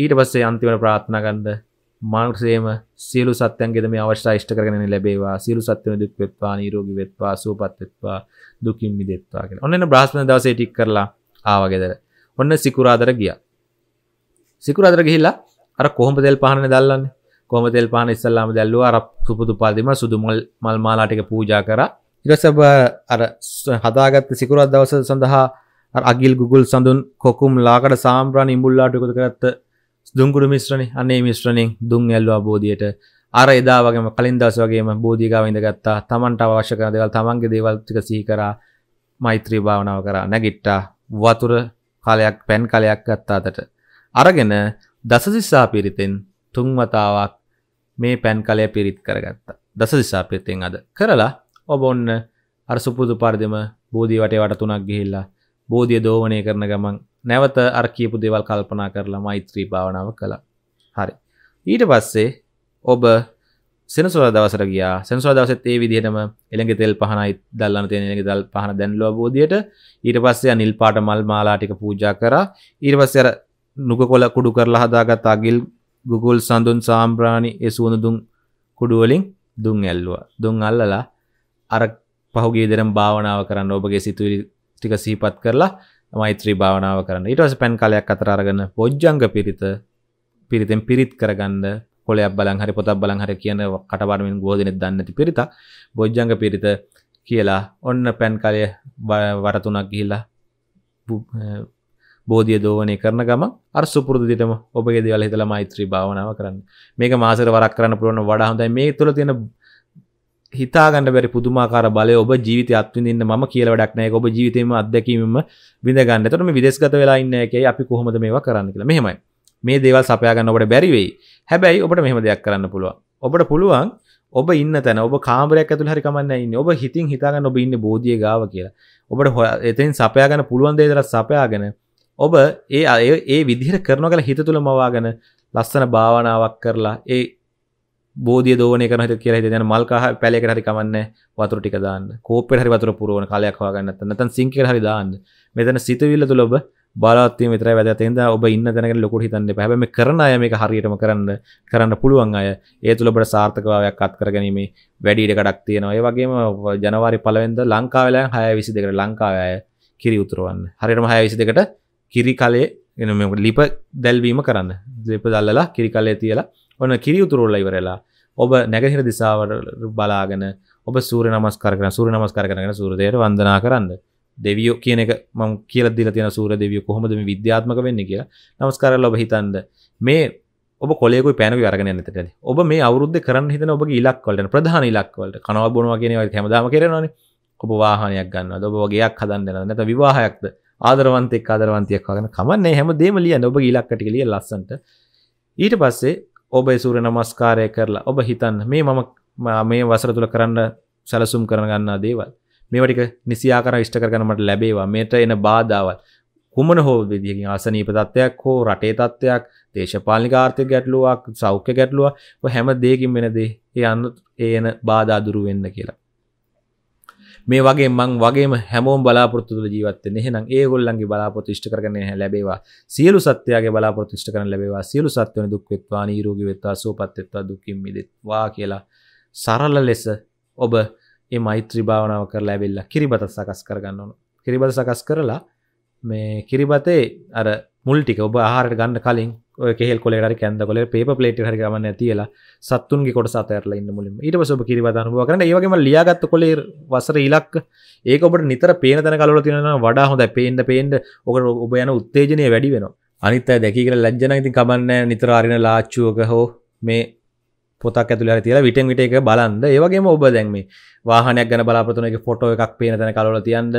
ඊට පස්සේ අන්තිමට ප්‍රාර්ථනා කරන්න මානුසේම සියලු සත්‍යන්ගේද මේ අවශ්‍ය ඉෂ්ට කරගෙන ලැබේවා සියලු සත්‍යම දුක් වෙත්වා නිරෝගී වෙත්වා සුවපත් වෙත්වා දුකින් මිදෙත්වා කියලා. ඔන්න එන බ්‍රහස්පති දවසේ ටික් කරලා ආවා ගෙදර. ඔන්න සිකුරාදර ගියා. සිකුරාදර ගිහිල්ලා අර කොහොමද තෙල් පහනනේ දැල්ලන්නේ? කොහොමද තෙල් පහන ඉස්සල්ලාම දැල්ලුවා අර සුපුදු පාදිම සුදු මල් මල් මාලා ටික පූජා කරා. ඊටසබ අර හදාගත්ත සිකුරාදා දවස සඳහා අර අගිල් ගුගුල් සඳුන් කොකුම් ලාකඩ සාම්බ්‍රාණ ඉඹුල්ලාට එකතු කරගත්ත දුංගුරු මිශ්‍රණ අනේ මිශ්‍රණින් දුන් ඇල්ලවා බෝධියට අර එදා වගේම කලින් දවස් වගේම බෝධිය ගාව ඉඳගත්තා තමන්ට අවශ්‍ය කරන දේවල් තමන්ගේ දේවල් ටික සිහි කරා මෛත්‍රී භාවනාව කරා නැගිට්ටා වතුර කාලයක් පැන් කාලයක් ගත්තා අතට අරගෙන දසදිසා පිරිතෙන් තුන් වතාවක් මේ පැන් කලය පිරිත් කරගත්තා. දස දිසා පිරිතෙන් අද කරලා ඔබ ඔන්න අර සුපුරුදු පරිදිම බෝධි වටේ වට තුනක් ගිහිල්ලා බෝධිය දෝවණය කරන ගමන් නැවත අර කියපු දෙවල් කල්පනා කරලා මෛත්‍රී භාවනාව කළා. හරි. ඊට පස්සේ ඔබ සෙනසුරා දවසට ගියා. සෙනසුරා දවසෙත් ඒ විදිහටම එළඟ තෙල් පහනයි දැල්ලන තියෙන එළඟ තෙල් පහන දැන්ලුවා බෝධියට. ඊට පස්සේ අනිල් පාට මල් මාලා ටික පූජා කරා. ඊට පස්සේ අර නුක කොළ කුඩු කරලා හදාගත් අගිල් ගුගුල් සඳුන් සාම්ප්‍රාණි ඒ සුවඳ දුම් කුඩුවලින් දුම් ඇල්ලුවා. දුම් අල්ලලා අර පහුගිය දරම් භාවනාව කරන්න ඔබගේ සිතුවිලි ටික සිහිපත් කරලා මෛත්‍රී භාවනාව කරන්න ඉටවස පැන් කාලයක් අතරාරගන්න පොජ්ජංග පිරිත පිරිතෙන් පිරිත් කරගන්න කොලයක් බලන් හරි පොතක් බලන් හරි කියන කටබාරමින් ගෝධනෙත් දන්නති පිරිත බොජ්ජංග පිරිත කියලා ඔන්න පැන් කාලය වරතුනක් ගිහිලා බෝධිය දෝවනය කරන ගම අර සුපුරදුදිටම ඔබගේ දවල් හිතල මෛත්‍රී භාවනාව කරන්න මේක මාසර වරක් කරන්න පුළුවන් වඩා හොඳයි මේ තුළ තියෙන හිතාගන්න බැරි පුදුමාකාර බලය ඔබ ජීවිත අත්විඳන්න ම කියල වැඩක්නෑ ඔබ ජීවිතම අදැකීම විඳගන්න තොටම විදෙස්ගත වෙලා ඉන්නකයි අපි කොහොමද මේවා කරන්න කියලා මෙහෙමයි මේ දේවල් සපයාගන්න ඔබට බැරිවෙයි හැබැයි ඔබට මෙහම දෙයක් කරන්න පුළුව ඔබට පුළුවන් ඔබ ඉන්න තැන ඔබ කාමරයක් ඇතුළ හරි කමන්න ඉන්න ඔබ හිතින් හිතාගන්න ඔබ ඉන්න බෝධිය ගාව කියලා ඔබට හො එතින් සපයාගන පුළුවන් දේදර සපයාගෙන ඔබ ඒ අය ඒ විදිහර කරන කළ හිත තුළ මවාගෙන ලස්සන භාවනාවක් කරලා ඒ බෝධිය දෝන කරන කියර දන මල්කාහ පැලෙක හරි කමන්න වතුර ටික දාන්න කෝප හරි වතුර පුරුවන කාලයක් හවාගන්නත් නතන් සිංක හරි දාන්න මෙතන සිතවිල්ල තුළ ඔබ බලාත්ය විතර වැදතේද ඔබ ඉන්න දැනක ලොකු හිතන්න පැම කරන අය මේක හරියටම කරන්න කරන්න පුළුවන් අය ඒ තුළබට සාර්ථකවයක් අත් කරගැනීම වැඩිට කඩක් තියෙනවා ඒ වගේම ජනවාරි පලවෙද ලංකාවෙලා හය විසි දෙකට ලංකාවය කිරි උතුරුවන්න හරිටම හය විසි දෙකට කිරි කලේ එන ලිප දැල්වීම කරන්න දෙප දල්ලලා කිරි කලේ තියලා ඔන්න කිරි උතුරුල්ල ඉවරලා ඔබ නැගහිර දිසාවට බලාගෙන ඔබ සූර නමස්කරන සූර නමස්කරගෙන සූරදයට වන්දනා කරන්න දෙවියෝ කියන එක මං කියල දිල තියෙන සූර දෙවිය කොහොමද මේ විද්‍යාත්මක වෙන්න කියලා නමස්කාරල ඔබ හිතන්ද මේ ඔබ කොලෙකු පැනවි අරගෙන නතට ඔබ මේ අවුද්ධ කරන්න හිතන ඔබ ඉලක්වලට ප්‍රධාන ඉලක්වලට කනව බොනවා කියන හැමදාම කරනවාන ඔබ වාහනයක් ගන්න ඔබ වගේයක් හදන්න නැත විවාහයක්ද ආදරවන්තෙක් ආදරවන්තයක් වගෙන කමන්නේ හැම දේම ලියන්න ඔබ ඉලක්කට ලිය ලස්සන්ට ඊට පස්සේ ඔබ සූර නමස්කාරය කරලා ඔබ හිතන්න මේ මම මේ වසර තුළ කරන්න සැලසුම් කරගන්නා දේවල් මේවටික නිසියාකර ෂ්ට කරගනමට ලැබේවා මේට එන බාධාවල් කුමන හෝ විදිකින් ආසනීප තත්ත්වයක් හෝ රටේ තත්ත්වයක් දේශපාලික ආර්ථය ගැටලුවක් සෞඛ්‍ය ගැටලුව හැම දේකින් වෙනදේ ඒ අන්න ඒන බාධාදුරු වෙන්න කියලා මේ වගේ මං වගේම හැමෝම් බලාපොරත්තුල ජීවත්තෙන් එහෙනම් ඒගොල්ලන්ගේ බලාපොරොත්තු ඉෂ්ට කරගෙන ලැබේවා සියලු සත්‍යයාගේ බලාපොරොත්තු ඉෂ්ට කරගෙන ලැබේවා සියලු සත්වයන් දුක් වෙත්වා නිරෝගී වෙත්වා සුවපත් වෙත්වා දුකින් මිදෙත්වා කියලා සරල ලෙස ඔබ මේ මෛත්‍රී භාවනාව කරලා ඇවිල්ලා කිරිබත සකස් කරගන්න ඕන කිරිබත සකස් කරලා මේ කිරිබතේ අර මුල් ටික ඔබ ආහාරයට ගන්න කලින් කෙල් කොලෙරි කැදකොල පේ පලේට හරි ගමන්න තියලා සත්තුන්ගේ කොට සතරල ඉන්න මුලින් ඊට පසබ කිරිවදනුව කරන ඒවගේම ලියාගත්ත කොලේ වසර ඉලක් ඒක ඔබට නිතර පේන තැන කලල තියෙන වඩා හොඳ පේන්ට පේන්ට ඔක ඔබ යන උත්තේජනය වැඩි වෙන අනිත දැකීර ලැජ්ජන ඉති කමන්න නිතරාරණ ලාච්චුවක හෝ මේ පොතක් ඇතුල තිය විටන් විට එක බලන්ද ඒවගේම ඔබ දැන්ම වාහනයක් ගැන බලාපතුනක ෆොට එකක් පේන තැන කලල තියන්ද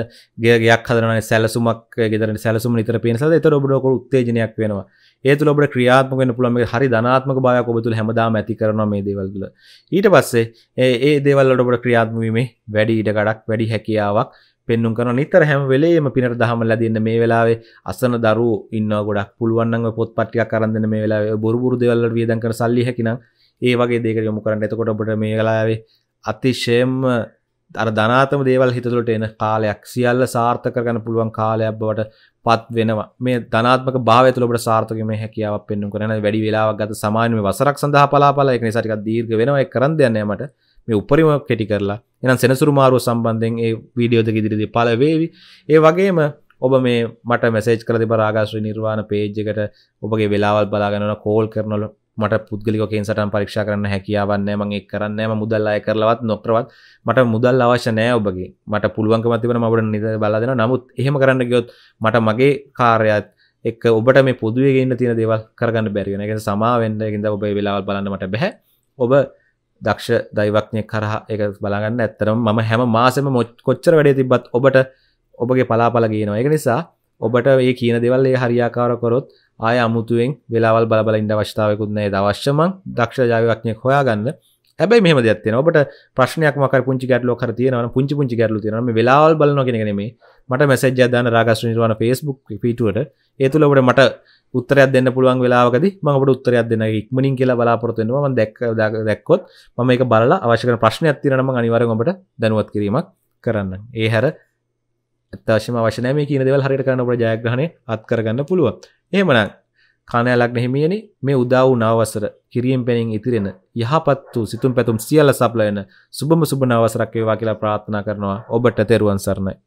ගේයක් හදරන සැලසුමක් ගෙදර සැලසුම නිතර පේනසද එත ඔබට ොක උත්තේජනයක් වෙනවා ඒතු ඔබට ක්‍රියාත්මකෙන පුළම හරි ධනාත්මක බයක් ඔබතුළ හැමදා ඇති කරන මේ දේවල්ගල ඊට පස්සේ ඒ දේවල්ලට ඔබට ක්‍රියාත්මීමේ වැඩි ඉඩ ගඩක් වැඩි හැකියාවක් පෙන්නුම් කරන නිතර හැම වෙලේම පිනට දහම ලදන්න මේ වෙලාවේ අසන දරු ඉන්න ගොඩක් පුළුවන්න පොත් පටිය කරන්න මේ වෙලා බොරුරු දෙවල්ල වියදන් කර සල්ලි හැකිනම් ඒ වගේ දේක යොමු කරන්න එතකොට ඔබට මේ වෙලාවේ අතිශයම් අර ධනාතම දේවල් හිතතුළට එන කාලයක් සියල්ල සාර්ථක කරගන්න පුළුවන් කාලයක් බවට පත් වෙනවා මේ ධනාත්මක භාවය තුළ ඔබට සාර්ථක මේ හැකියාවක් පෙන්වන්න කරන වැඩි වේලාවක් ගත සාමාන්‍ය මේ වසරක් සඳහා පලාපල ඒක නිසා ටිකක් දීර්ඝ වෙනවා ඒක කරන් දෙන්න යෑමට මේ උපරිම කෙටි කරලා එහෙනම් සෙනසුරු මාරුව සම්බන්ධයෙන් ඒ වීඩියෝ දෙක ඉදිරියේදී පළ වේවි ඒ වගේම ඔබ මේ මට මැසේජ් කර දෙප රාගශ්‍රී නිර්වාණ පේජ් එකට ඔබගේ වෙලාවල් බලාගෙනන කෝල් කරනලු මට පුද්ගලිකෙන් සටන් පරීක්ෂා කරන්න හැකියාවන්න මගේ කරන්න ම මුදල් අය කරලවත් නොප්‍රවත් මට මුදල් අවශ්‍ය නෑ ඔබගේ මට පුළුවන්ක මතිවන මට නිද බලදෙන නමුත් එහෙම කරන්න ගියොත් මට මගේ කාරයත් එක් ඔබට මේ පුදුවගේන්න තියෙන දෙවල් කරගන්න බැරිවෙන එක සමාවෙන්ඩකින්ද ඔබ වෙලාවල් බලන්නට බැහැ ඔබ දක්ෂ දෛවක්නය කරහ එක බලගන්න ඇත්තරම් ම හැම මාසම මොච් කොච්චර වැඩේ තිබත් ඔබට ඔබගේ පලාපලගේ නො එක නිසා ඔබට ඒ කියන දෙවල්ලේ හරියාකාරකොරොත් ආය අමුතුවෙන් වෙලාවල් බලබල ඉන්න අවශ්‍යාවකුත්නේ දවශ්‍යමං දක්ෂ ජාවක්ඥයක් හොයාගන්න ඇැයි මෙම දත්න ඔබට ප්‍රශ්නයක් මක පුංචි ගැටලෝ කර තියන පුංචි පුංචි ගැටලු තියන වෙලාවල් බලන කෙනෙනෙමේ මට මැසජ දාන රාගස්නිර්වාන ෆස්බුක් පිටුවට ඒතුළ ඔබට මට උත්තරයක් දෙන්න පුළුවන් වෙලාවකද මට උත්තරයක් දෙන්න ඉක්මනින් කියලා බලාපොරත්වෙනවා දැක් දැක්කොත් මම එක බලලා අවශ්‍යක ප්‍රශ්නයක් තිරනම අනිවරගමට දැනුවත් කිරීමක් කරන්න ඒ හැර ඇත්තශම වශනය මේ කියන දෙවල් හරිට කරන්න ඔබට ජයග්‍රහණය අත්කරගන්න පුළුවන් එහෙමනම් කාණෑලක් නැහිමියනි මේ උදා වූ නවවසර කිරියෙන් පෙනෙන් ඉතිරෙන යහපත් වූ සිතුම් පැතුම් සියල්ල සප්ලයන සුබම සුබ නවවසරක් වේවා කියලා ප්‍රාර්ථනා කරනවා ඔබට තෙරුවන් සරණයි